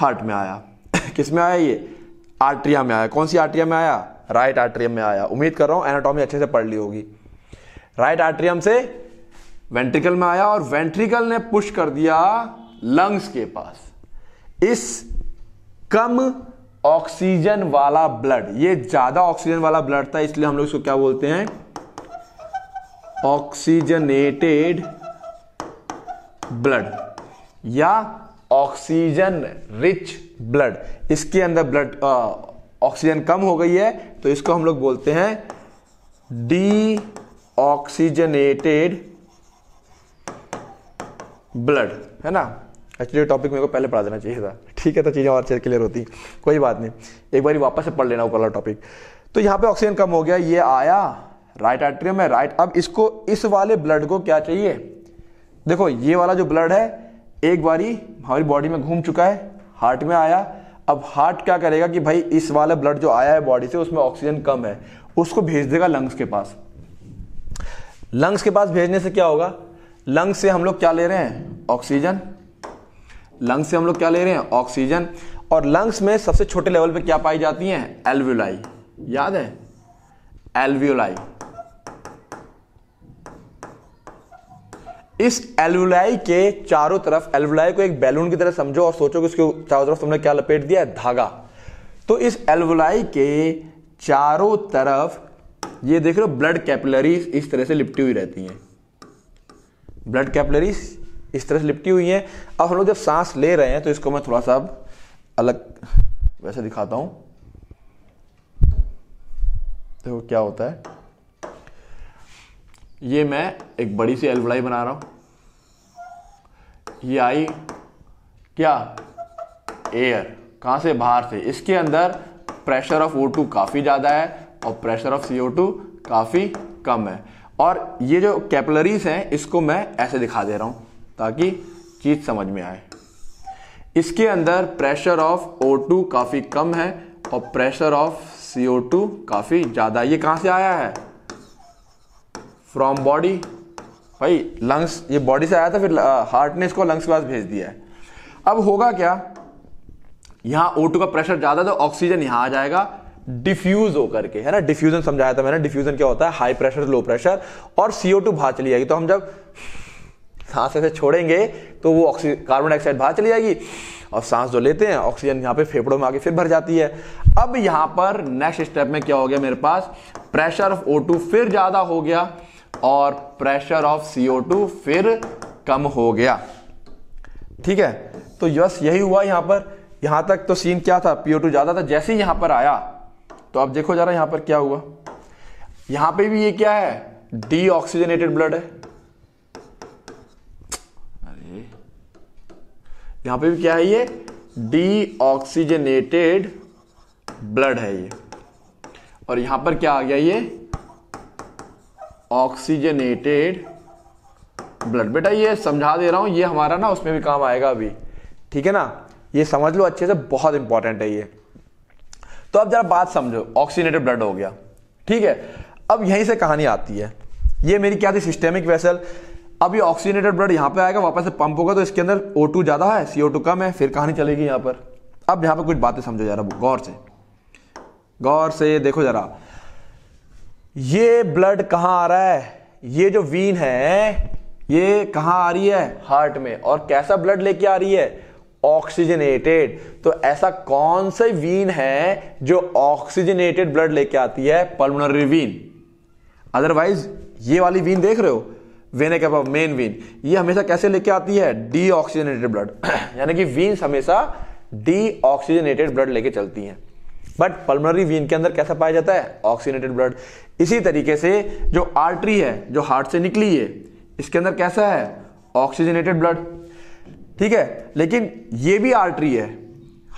हार्ट में आया किसमें आया ये आर्ट्रिया में आया कौन सी आर्ट्रिया में आया राइट आर्ट्रियम में आया उम्मीद कर रहा हूं एनाटॉमी अच्छे से पढ़ ली होगी राइट आर्ट्रियम से वेंट्रिकल में आया और वेंट्रिकल ने पुश कर दिया लंग्स के पास इस कम ऑक्सीजन वाला ब्लड ये ज्यादा ऑक्सीजन वाला ब्लड था इसलिए हम लोग इसको क्या बोलते हैं ऑक्सीजनेटेड ब्लड या ऑक्सीजन रिच ब्लड इसके अंदर ब्लड ऑक्सीजन कम हो गई है तो इसको हम लोग बोलते हैं डी ऑक्सीजनेटेड ब्लड है ना एक्चुअली टॉपिक मेरे को पहले पढ़ा देना चाहिए था ठीक है तो चीज़ें और अच्छे क्लियर होती कोई बात नहीं एक बार वापस से पढ़ लेना ऊपर वाला टॉपिक तो यहां पे ऑक्सीजन कम हो गया ये आया राइट आर्ट्रियम है राइट अब इसको इस वाले ब्लड को क्या चाहिए देखो ये वाला जो ब्लड है एक बारी हमारी बॉडी में घूम चुका है हार्ट में आया अब हार्ट क्या करेगा कि भाई इस वाला ब्लड जो आया है बॉडी से उसमें ऑक्सीजन कम है उसको भेज देगा लंग्स के पास लंग्स के पास भेजने से क्या होगा लंग्स से हम लोग क्या ले रहे हैं ऑक्सीजन लंग्स से हम लोग क्या ले रहे हैं ऑक्सीजन और लंग्स में सबसे छोटे लेवल पे क्या पाई जाती हैं एल्वियोलाई याद है एल्वियोलाई इस एलवलाई के चारों तरफ एलवलाई को एक बैलून की तरह समझो और सोचो कि उसके चारों तरफ तुमने क्या लपेट दिया है धागा तो इस एलवलाई के चारों तरफ ये देख रहे हो ब्लड कैपिलरीज इस तरह से लिपटी हुई रहती हैं ब्लड कैपिलरीज इस तरह से लिपटी हुई हैं अब हम लोग जब सांस ले रहे हैं तो इसको मैं थोड़ा सा अलग वैसे दिखाता हूं देखो क्या होता है ये मैं एक बड़ी सी एल्वलाई बना रहा हूं ये आई क्या एयर कहां से बाहर से इसके अंदर प्रेशर ऑफ ओ टू काफ़ी ज़्यादा है और प्रेशर ऑफ सीओ टू काफ़ी कम है और ये जो कैपलरीज हैं इसको मैं ऐसे दिखा दे रहा हूं ताकि चीज़ समझ में आए इसके अंदर प्रेशर ऑफ ओ टू काफ़ी कम है और प्रेशर ऑफ टू काफ़ी ज़्यादा ये कहां से आया है फ्रॉम बॉडी भाई लंग्स ये बॉडी से आया था फिर हार्ट ने इसको लंग्स के पास भेज दिया है अब होगा क्या यहां ओ का प्रेशर ज़्यादा तो ऑक्सीजन यहां आ जाएगा डिफ्यूज होकर के है ना डिफ्यूजन समझाया था मैंने डिफ्यूजन क्या होता है हाई प्रेशर लो प्रेशर और सीओ टू बाहर चली जाएगी तो हम जब सांस ऐसे छोड़ेंगे तो वो ऑक्सीजन कार्बन डाइऑक्साइड भाग चली जाएगी और सांस जो लेते हैं ऑक्सीजन यहां पे फेफड़ों में आके फिर भर जाती है अब यहां पर नेक्स्ट स्टेप में क्या हो गया मेरे पास प्रेशर ऑफ ओ फिर ज़्यादा हो गया और प्रेशर ऑफ CO2 फिर कम हो गया ठीक है तो यस यही हुआ यहां पर यहां तक तो सीन क्या था पीओ टू ज्यादा था जैसे ही यहां पर आया तो आप देखो जरा यहां पर क्या हुआ यहां पे भी ये क्या है डी ऑक्सीजनेटेड ब्लड है अरे यहां पे भी क्या है ये डी ऑक्सीजनेटेड ब्लड है ये और यहां पर क्या आ गया ये ऑक्सीजनेटेड ब्लड बेटा ये समझा दे रहा हूं ये हमारा ना उसमें भी काम आएगा अभी ठीक है ना ये समझ लो अच्छे से बहुत इंपॉर्टेंट है ये तो अब जरा बात समझो ऑक्सीजनेटेड ब्लड हो गया ठीक है अब यहीं से कहानी आती है ये मेरी क्या थी सिस्टेमिक वेसल अब ये ऑक्सीजनेटेड ब्लड यहां पे आएगा वापस से पंप होगा तो इसके अंदर ओ ज़्यादा है सीओ कम है फिर कहानी चलेगी यहां पर अब यहाँ पर कुछ बातें समझो जरा गौर से गौर से देखो जरा ये ब्लड कहाँ आ रहा है ये जो वीन है ये कहाँ आ रही है हार्ट में और कैसा ब्लड लेके आ रही है ऑक्सीजनेटेड तो ऐसा कौन सा वीन है जो ऑक्सीजनेटेड ब्लड लेके आती है पल्मोनरी वीन अदरवाइज ये वाली वीन देख रहे हो वेने के अबाव मेन वीन ये हमेशा कैसे लेके आती है डी ऑक्सीजनेटेड ब्लड यानी कि वीन्स हमेशा डी ऑक्सीजनेटेड ब्लड लेके चलती हैं बट पल्मोनरी वीन के अंदर कैसा पाया जाता है ऑक्सीजनेटेड ब्लड इसी तरीके से जो आर्टरी है जो हार्ट से निकली है इसके अंदर कैसा है ऑक्सीजनेटेड ब्लड ठीक है लेकिन ये भी आर्टरी है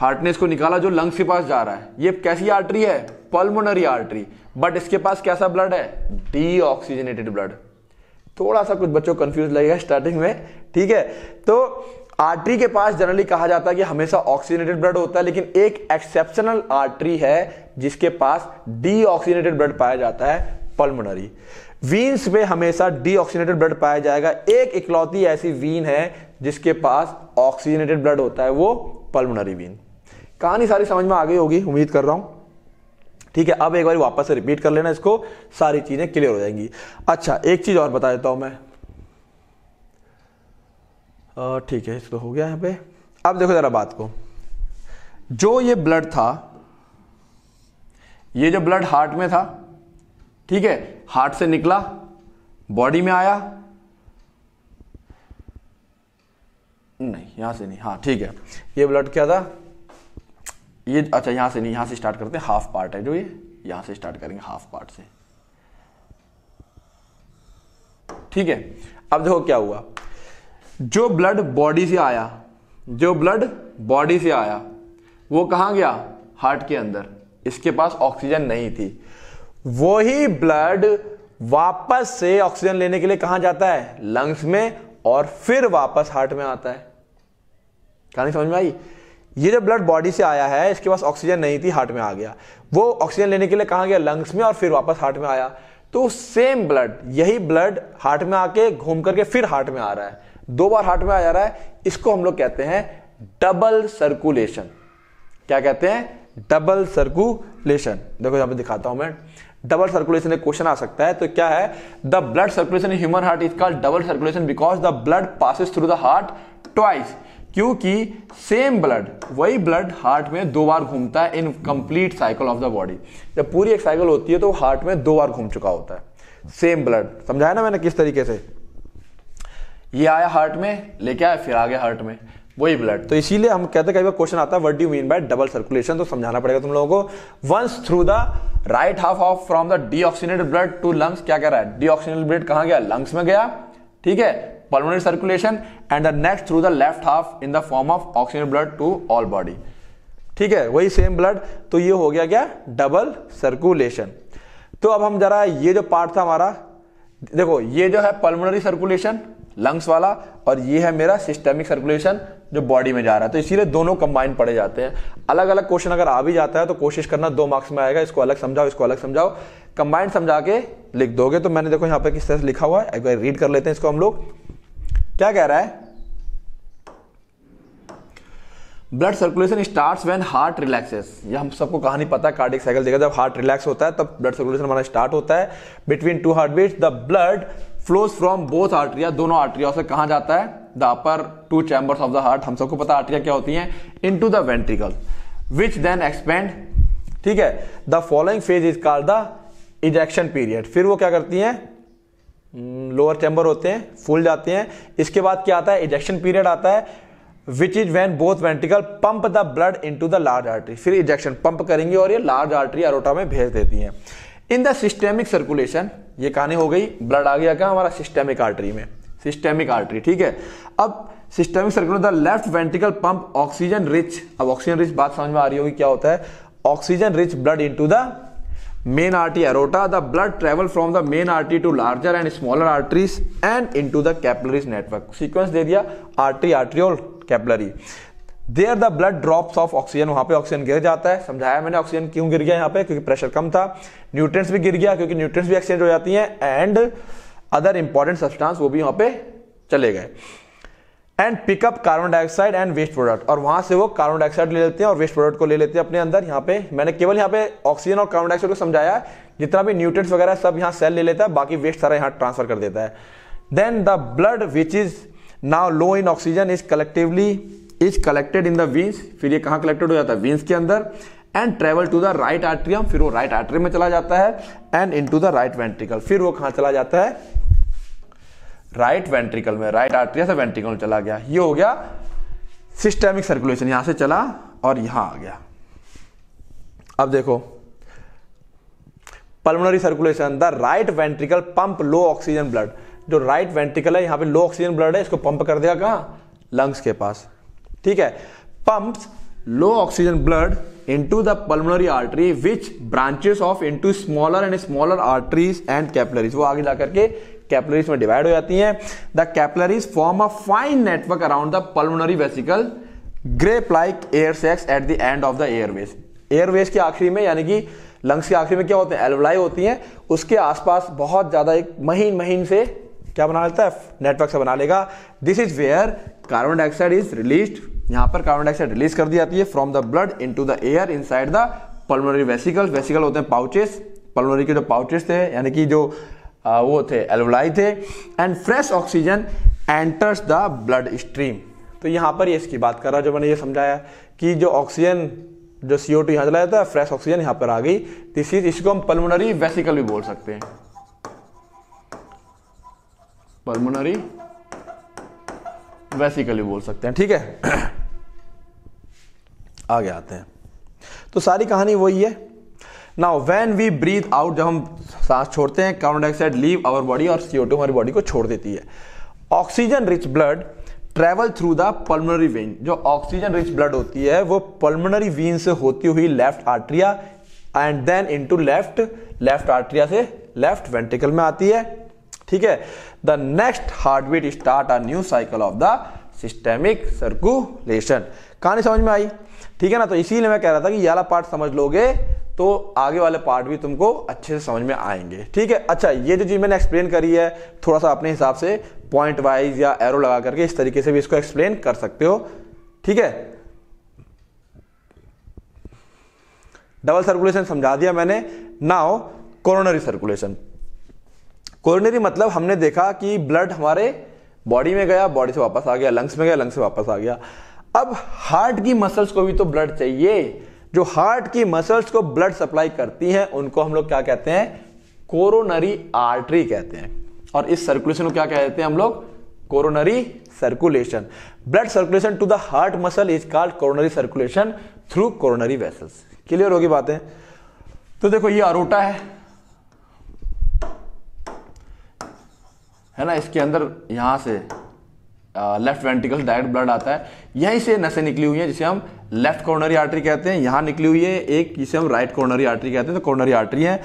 हार्ट ने इसको निकाला जो लंग्स के पास जा रहा है ये कैसी आर्टरी है पल्मोनरी आर्टरी बट इसके पास कैसा ब्लड है डी ऑक्सीजनेटेड ब्लड थोड़ा सा कुछ बच्चों कंफ्यूज लगेगा स्टार्टिंग में ठीक है तो आर्टरी के पास जनरली कहा जाता है कि हमेशा ऑक्सीजनेटेड ब्लड होता है लेकिन एक एक्सेप्शनल आर्टरी है जिसके पास डीऑक्सीजनेटेड ब्लड पाया जाता है पल्मोनरी वीन्स में हमेशा डीऑक्सीजनेटेड ब्लड पाया जाएगा एक इकलौती ऐसी वीन है जिसके पास ऑक्सीजनेटेड ब्लड होता है वो पल्मोनरी वीन कहानी सारी समझ में आ गई होगी उम्मीद कर रहा हूं ठीक है अब एक बार वापस से रिपीट कर लेना इसको सारी चीजें क्लियर हो जाएंगी अच्छा एक चीज और बता देता हूं मैं ठीक है इसको हो गया यहां पे अब देखो ज़रा बात को जो ये ब्लड था ये जो ब्लड हार्ट में था ठीक है हार्ट से निकला बॉडी में आया नहीं यहां से नहीं हाँ ठीक है ये ब्लड क्या था ये अच्छा यहां से नहीं यहां से स्टार्ट करते हैं हाफ पार्ट है जो ये यहां से स्टार्ट करेंगे हाफ पार्ट से ठीक है अब देखो क्या हुआ जो ब्लड बॉडी से आया जो ब्लड बॉडी से आया वो कहाँ गया हार्ट के अंदर इसके पास ऑक्सीजन नहीं थी वही ब्लड वापस से ऑक्सीजन लेने के लिए कहाँ जाता है लंग्स में और फिर वापस हार्ट में आता है कहानी समझ में आई ये जो ब्लड बॉडी से आया है इसके पास ऑक्सीजन नहीं थी हार्ट में आ गया वो ऑक्सीजन लेने के लिए कहाँ गया लंग्स में और फिर वापस हार्ट में आया तो सेम ब्लड यही ब्लड हार्ट में आके घूम करके फिर हार्ट में आ रहा है दो बार हार्ट में आ जा रहा है इसको हम लोग कहते हैं डबल सर्कुलेशन क्या कहते हैं डबल सर्कुलेशन देखो यहां पे दिखाता हूं मैं डबल सर्कुलेशन एक क्वेश्चन आ सकता है तो क्या है the blood circulation in human heart is called double circulation because the blood passes through the heart twice क्योंकि सेम ब्लड वही ब्लड हार्ट में दो बार घूमता है in complete cycle of the body जब पूरी एक साइकिल होती है तो हार्ट में दो बार घूम चुका होता है सेम ब्लड समझाया ना मैंने किस तरीके से ये आया हार्ट में लेके आया फिर आ गया हार्ट में वही ब्लड तो इसीलिए हम कहते हैं कई बार क्वेश्चन आता है what do mean by double circulation तो समझाना पड़ेगा तुम लोगों को once through the right half of from the deoxygenated blood to lungs क्या कह रहा है डीऑक्सीनेटेड ब्लड कहां गया लंग्स में गया ठीक है pulmonary circulation and the next through the left half in the form of oxygen blood to all body ठीक है वही सेम ब्लड तो ये हो गया क्या डबल सर्कुलेशन तो अब हम जरा ये जो पार्ट था हमारा देखो ये जो है पल्मोनरी सर्कुलेशन लंग्स वाला और ये है मेरा सिस्टमिक सर्कुलेशन जो बॉडी में जा रहा है तो इसीलिए दोनों कंबाइन पड़े जाते हैं अलग अलग क्वेश्चन अगर आ भी जाता है तो कोशिश करना दो मार्क्स में आएगा इसको अलग समझाओ इसको अलग समझाओ कंबाइंड समझा के लिख दोगे तो मैंने देखो यहां पर किस तरह से लिखा हुआ है एक बार रीड कर लेते हैं इसको हम लोग क्या कह रहा है blood circulation starts when heart relaxes ये हम सबको कहानी पता है कार्डिक साइकिल देखा जब हार्ट रिलैक्स होता है तब ब्लड सर्कुलेशन हमारा स्टार्ट होता है between two heart beat the blood flows from both atria दोनों आर्ट्रिया से कहा जाता है the upper two chambers of the heart हम सबको पता आर्ट्रिया क्या होती है into the ventricle which then expand ठीक है the following phase is called the ejection period फिर वो क्या करती है लोअर चैम्बर होते हैं फूल जाते हैं इसके बाद क्या आता है इजेक्शन पीरियड आता है which is when both ventricle pump the blood into the large artery फिर इजेक्शन पंप करेंगी और ये लार्ज आर्ट्री अरोटा में भेज देती हैं इन द सिस्टेमिक सर्कुलेशन ये कहानी हो गई ब्लड आ गया क्या हमारा सिस्टेमिक आर्टरी में सिस्टेमिक आर्टरी ठीक है अब systemic circulation the left ventricle pump oxygen rich अब ऑक्सीजन रिच बात समझ में आ रही होगी क्या होता है oxygen rich blood in the main artery aorta the blood travel from the main artery to larger and smaller arteries and into the capillaries network sequence दे दिया artery arteriole capillary there the blood drops of oxygen वहां पे oxygen गिर जाता है समझाया मैंने oxygen क्यों गिर गया यहाँ पे क्योंकि प्रेशर कम था न्यूट्रिएंट्स भी गिर गया क्योंकि न्यूट्रिएंट्स भी एक्सचेंज हो जाती हैं एंड अदर इंपॉर्टेंट सब्सटेंस वो भी यहाँ पे चले गए and pick up carbon dioxide and waste product और वहां से वो कार्बन डाइऑक्साइड ले लेते हैं और वेस्ट प्रोडक्ट को ले लेते हैं अपने अंदर यहाँ पे मैंने केवल यहाँ पे ऑक्सीजन और कार्बन डाइऑक्साइड को समझाया जितना भी न्यूट्रिएंट्स वगैरह सब यहाँ सेल ले लेता है बाकी वेस्ट सारा यहाँ ट्रांसफर कर देता है then the blood which is now low in oxygen is collectively is collected in the veins फिर ये कहाँ कलेक्टेड हो जाता है वीन्स के अंदर and travel to the right atrium फिर वो राइट आर्ट्रियम में चला जाता है and into the right ventricle फिर वो कहाँ चला जाता है राइट वेंट्रिकल में राइट आर्ट्रिया से वेंट्रिकल में चला गया ये हो गया सिस्टेमिक सर्कुलेशन यहां से चला और यहां आ गया अब देखो pulmonary circulation the right ventricle pump low oxygen blood जो राइट वेंट्रिकल है यहां पे लो ऑक्सीजन ब्लड है इसको पंप कर देगा कहा लंग्स के पास ठीक है oxygen blood oxygen blood into the pulmonary artery which branches off into smaller and smaller arteries and capillaries वो आगे जाकर के कैपलरीज में डिवाइड हो जाती हैं the capillaries form a fine network around the pulmonary vesicle grape like air sacs at the end of the airways airways के आखिरी में यानी कि लंग्स के आखिरी में क्या होते हैं एलवलाई होती हैं उसके आसपास बहुत ज़्यादा एक महीन महीन से क्या बना लेता है नेटवर्क से बना लेगा this is where carbon dioxide is release यहां पर कार्बन डाइऑक्साइड रिलीज कर दी जाती है from the blood into the air inside the pulmonary vesicle vesicle होते हैं पाउचेस पल्मोनरी के जो पाउचेस थे यानी कि जो आ, वो थे एलोलाई थे and fresh oxygen enters the blood stream तो यहाँ पर ये इसकी बात कर रहा है जो मैंने ये समझाया कि जो ऑक्सीजन जो सी ओ टू यहाँ चला जाता है फ्रेश ऑक्सीजन यहाँ पर आ गई दिस इज इसको हम पल्मोनरी वेसिकल भी बोल सकते हैं पल्मोनरी बेसिकली बोल सकते हैं ठीक है आगे आते हैं तो सारी कहानी वही है now when we breathe out जब हम सांस छोड़ते हैं carbon dioxide leave our body और टू हमारी बॉडी को छोड़ देती है oxygen rich blood travel through the pulmonary vein जो ऑक्सीजन रिच ब्लड होती है वो पल्मोनरी वेन से होती हुई left atria and then into left left atria से लेफ्ट वेंट्रिकल में आती है ठीक है the next heart beat start a new cycle of the systemic circulation कहानी समझ में आई ठीक है ना तो इसीलिए मैं कह रहा था कि यहाँ पार्ट समझ लोगे तो आगे वाले पार्ट भी तुमको अच्छे से समझ में आएंगे ठीक है अच्छा ये जो चीज़ मैंने एक्सप्लेन करी है थोड़ा सा अपने हिसाब से पॉइंट वाइज या एरो लगा करके इस तरीके से भी इसको एक्सप्लेन कर सकते हो ठीक है डबल सर्कुलेशन समझा दिया मैंने नाउ कोरोनरी सर्कुलेशन कोरोनरी मतलब हमने देखा कि ब्लड हमारे बॉडी में गया बॉडी से वापस आ गया लंग्स में गया लंग्स से वापस आ गया अब हार्ट की मसल्स को भी तो ब्लड चाहिए जो हार्ट की मसल्स को ब्लड सप्लाई करती हैं उनको हम लोग क्या कहते हैं कोरोनरी आर्टरी कहते हैं और इस सर्कुलेशन को क्या कहते हैं हम लोग coronary circulation blood circulation to the heart muscle is called coronary circulation through coronary vessels clear होगी बातें तो देखो ये अरोटा है है ना इसके अंदर यहाँ से लेफ्ट वेंटिकल डायरेक्ट ब्लड आता है यहीं से नसें निकली हुई हैं जिसे हम लेफ्ट कॉर्नरी आर्टरी कहते हैं यहाँ निकली हुई है एक जिसे हम राइट कॉर्नरी आर्टरी कहते हैं तो कॉर्नरी आर्टरी है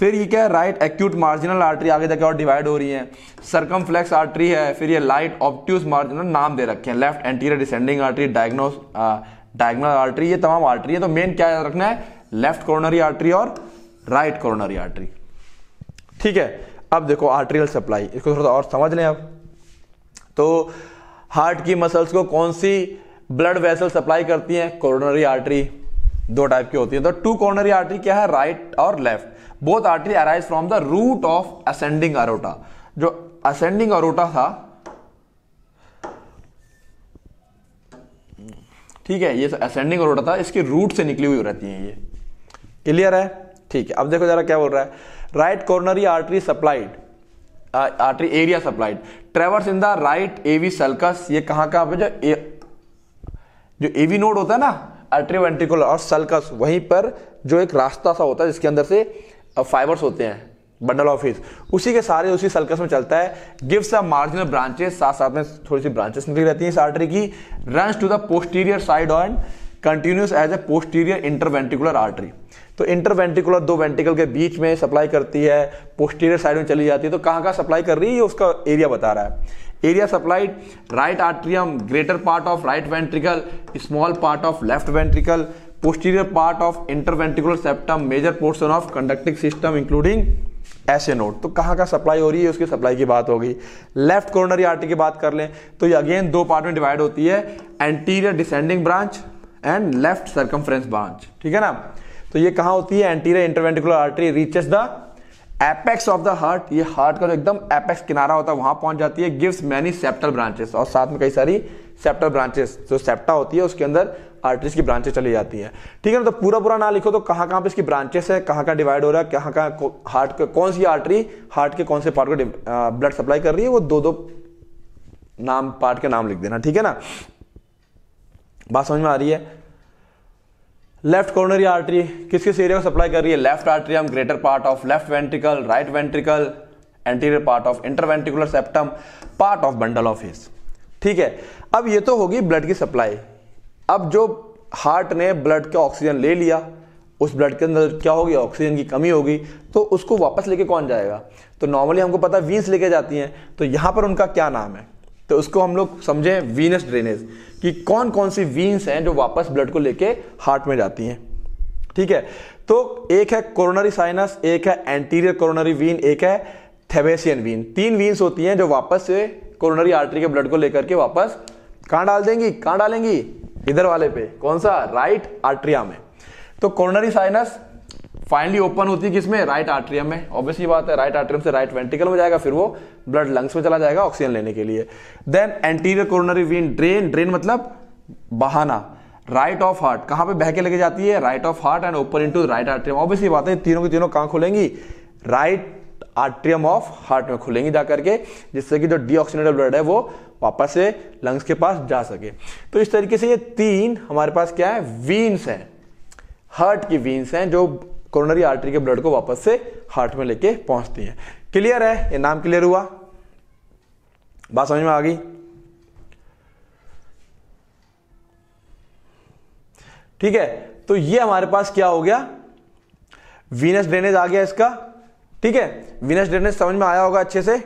फिर ये क्या है राइट एक्यूट मार्जिनल आर्टरी आगे जाकर और डिवाइड हो रही है सरकम फ्लेक्स आर्टरी है फिर ये लाइट ऑप्ट्यूस मार्जिनल नाम दे रखे हैं left anterior descending artery diagnose diagonal artery ये तमाम आर्टरी है तो मेन क्या याद रखना है लेफ्ट कॉर्नरी आर्टरी और राइट कॉर्नरी आर्टरी ठीक है अब देखो आर्ट्रियल सप्लाई इसको थोड़ा और समझ लें आप तो हार्ट की मसल्स को कौन सी ब्लड वेसल सप्लाई करती हैं कोरोनरी आर्टरी दो टाइप की होती है तो टू कॉर्नरी आर्टरी क्या है राइट right और left both artery arise from the root of ascending aorta जो असेंडिंग अरोटा था ठीक है ये असेंडिंग अरोटा था इसकी रूट से निकली हुई रहती है ये क्लियर है ठीक है अब देखो जरा क्या बोल रहा है right coronary artery supplied artery area supplied traverse in the right AV sulcus ये कहां का जो ए, जो एवी नोड होता है ना आर्टरी वेंट्रिकुलर और सल्कस वहीं पर जो एक रास्ता सा होता है जिसके अंदर से फाइबर्स होते हैं बंडल ऑफिस उसी के सारे उसी सल्कस में चलता है गिव्स अ मार्जिनल ब्रांचेस साथ साथ में थोड़ी सी ब्रांचेस निकली रहती हैं इस आर्टरी की runs to the posterior side on continues as a posterior interventricular artery तो इंटरवेंटिकुलर दो वेंटिकल के बीच में सप्लाई करती है पोस्टीरियर साइड में चली जाती है तो कहाँ कहाँ सप्लाई कर रही है उसका एरिया बता रहा है area supplied right atrium greater part of right ventricle small part of left ventricle part of inter ventricular septum major portion of conducting system including SA node तो कहाँ का सप्लाई हो रही है उसकी सप्लाई की बात होगी लेफ्ट कॉर्नर आर्टी की बात कर लें तो ये अगेन दो पार्ट में डिवाइड होती है anterior descending branch and left circum branch ठीक है ना तो ये कहाँ होती है anterior interventricular artery reaches the apex of the heart ये हार्ट का जो एकदम एपेक्स किनारा होता है वहां पहुंच जाती है गिव्स मैनी सेप्टल ब्रांचेस और साथ में कई सारी सेप्टल ब्रांचेस जो सेप्टा होती है उसके अंदर आर्टरीज की ब्रांचेस चली जाती है ठीक है ना तो पूरा पूरा ना लिखो तो कहां कहां पे इसकी ब्रांचेस है कहां कहां डिवाइड हो रहा है कहां कहां हार्ट के कौन सी आर्टरी हार्ट के कौन से पार्ट को ब्लड सप्लाई कर रही है वो दो दो नाम पार्ट के नाम लिख देना ठीक है ना बात समझ में आ रही है लेफ्ट कॉर्नरी आर्टरी किस किस एरिया को सप्लाई कर रही है लेफ्ट हम greater part of left ventricle right ventricle anterior part of interventricular septum part of bundle of His ठीक है अब ये तो होगी ब्लड की सप्लाई अब जो हार्ट ने ब्लड का ऑक्सीजन ले लिया उस ब्लड के अंदर क्या होगी ऑक्सीजन की कमी होगी तो उसको वापस लेके कौन जाएगा तो नॉर्मली हमको पता है वीन्स लेके जाती हैं तो यहाँ पर उनका क्या नाम है तो उसको हम लोग समझे वीनस ड्रेनेज कि कौन कौन सी वीन्स हैं जो वापस ब्लड को लेके हार्ट में जाती हैं ठीक है तो एक है कोरोनरी साइनस एक है एंटीरियर कोरोनरी वीन एक है थेबेसियन वीन तीन वीन्स होती हैं जो वापस से कोरोनरी आर्टरी के ब्लड को लेकर के वापस कहाँ डाल देंगी कहाँ डालेंगी इधर वाले पे कौन सा राइट आर्ट्रिया में तो कोरोनरी साइनस फाइनली ओपन होती है किसमें राइट आर्ट्रियम में ऑब्वियसली बात है राइट आर्ट्रियम से राइट वेंटिकल में जाएगा फिर वो ब्लड लंग्स में चला जाएगा ऑक्सीजन लेने के लिए then anterior coronary vein drain drain मतलब बहाना राइट ऑफ हार्ट कहां पे बह के लेके जाती है right of heart and open into right atrium obviously बात है तीनों की तीनों कहां खुलेंगी राइट आर्ट्रियम ऑफ हार्ट में खुलेंगी जा करके जिससे कि जो डीऑक्सीनेटेड ब्लड है वो वापस से लंग्स के पास जा सके तो इस तरीके से ये तीन हमारे पास क्या है वीन्स हैं हार्ट की वीन्स हैं जो कोरोनरी आर्टरी के ब्लड को वापस से हार्ट में लेके पहुंचती है क्लियर है ये नाम क्लियर हुआ बात समझ में आ गई ठीक है तो ये हमारे पास क्या हो गया वीनस ड्रेनेज आ गया इसका ठीक है वीनस ड्रेनेज समझ में आया होगा अच्छे से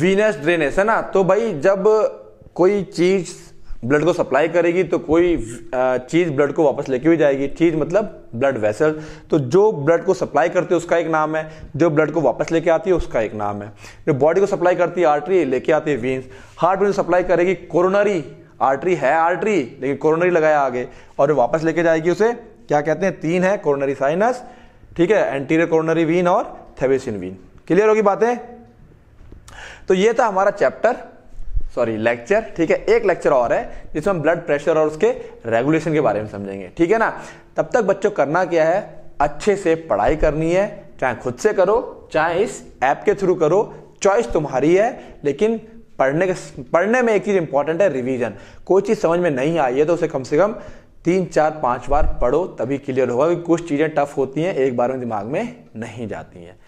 वीनस ड्रेनेज है ना तो भाई जब कोई चीज ब्लड को सप्लाई करेगी तो कोई चीज़ ब्लड को वापस लेके भी जाएगी चीज़ मतलब ब्लड वेसल तो जो ब्लड को सप्लाई करती है उसका एक नाम है जो ब्लड को वापस लेके आती है उसका एक नाम है जो बॉडी को सप्लाई करती है आर्टरी लेके आती है वीन्स हार्ट में सप्लाई करेगी कोरोनरी आर्टरी है आर्टरी लेकिन कोरोनरी लगाया आगे और वापस लेके जाएगी उसे क्या कहते हैं तीन है कोरोनरी साइनस ठीक है एंटीरियर कोरोनरी वीन और थेवेसिन वीन क्लियर होगी बातें तो ये था हमारा चैप्टर सॉरी लेक्चर ठीक है एक लेक्चर और है जिसमें हम ब्लड प्रेशर और उसके रेगुलेशन के बारे में समझेंगे ठीक है ना तब तक बच्चों करना क्या है अच्छे से पढ़ाई करनी है चाहे खुद से करो चाहे इस ऐप के थ्रू करो चॉइस तुम्हारी है लेकिन पढ़ने के पढ़ने में एक चीज़ इंपॉर्टेंट है रिवीजन कोई चीज़ समझ में नहीं आई है तो उसे कम से कम तीन चार पांच बार पढ़ो तभी क्लियर होगा क्योंकि कुछ चीज़ें टफ होती हैं एक बार में दिमाग में नहीं जाती हैं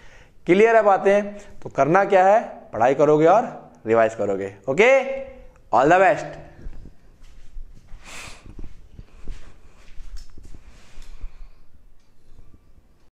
क्लियर है बातें तो करना क्या है पढ़ाई करोगे और रिवाइज करोगे ओके ऑल द बेस्ट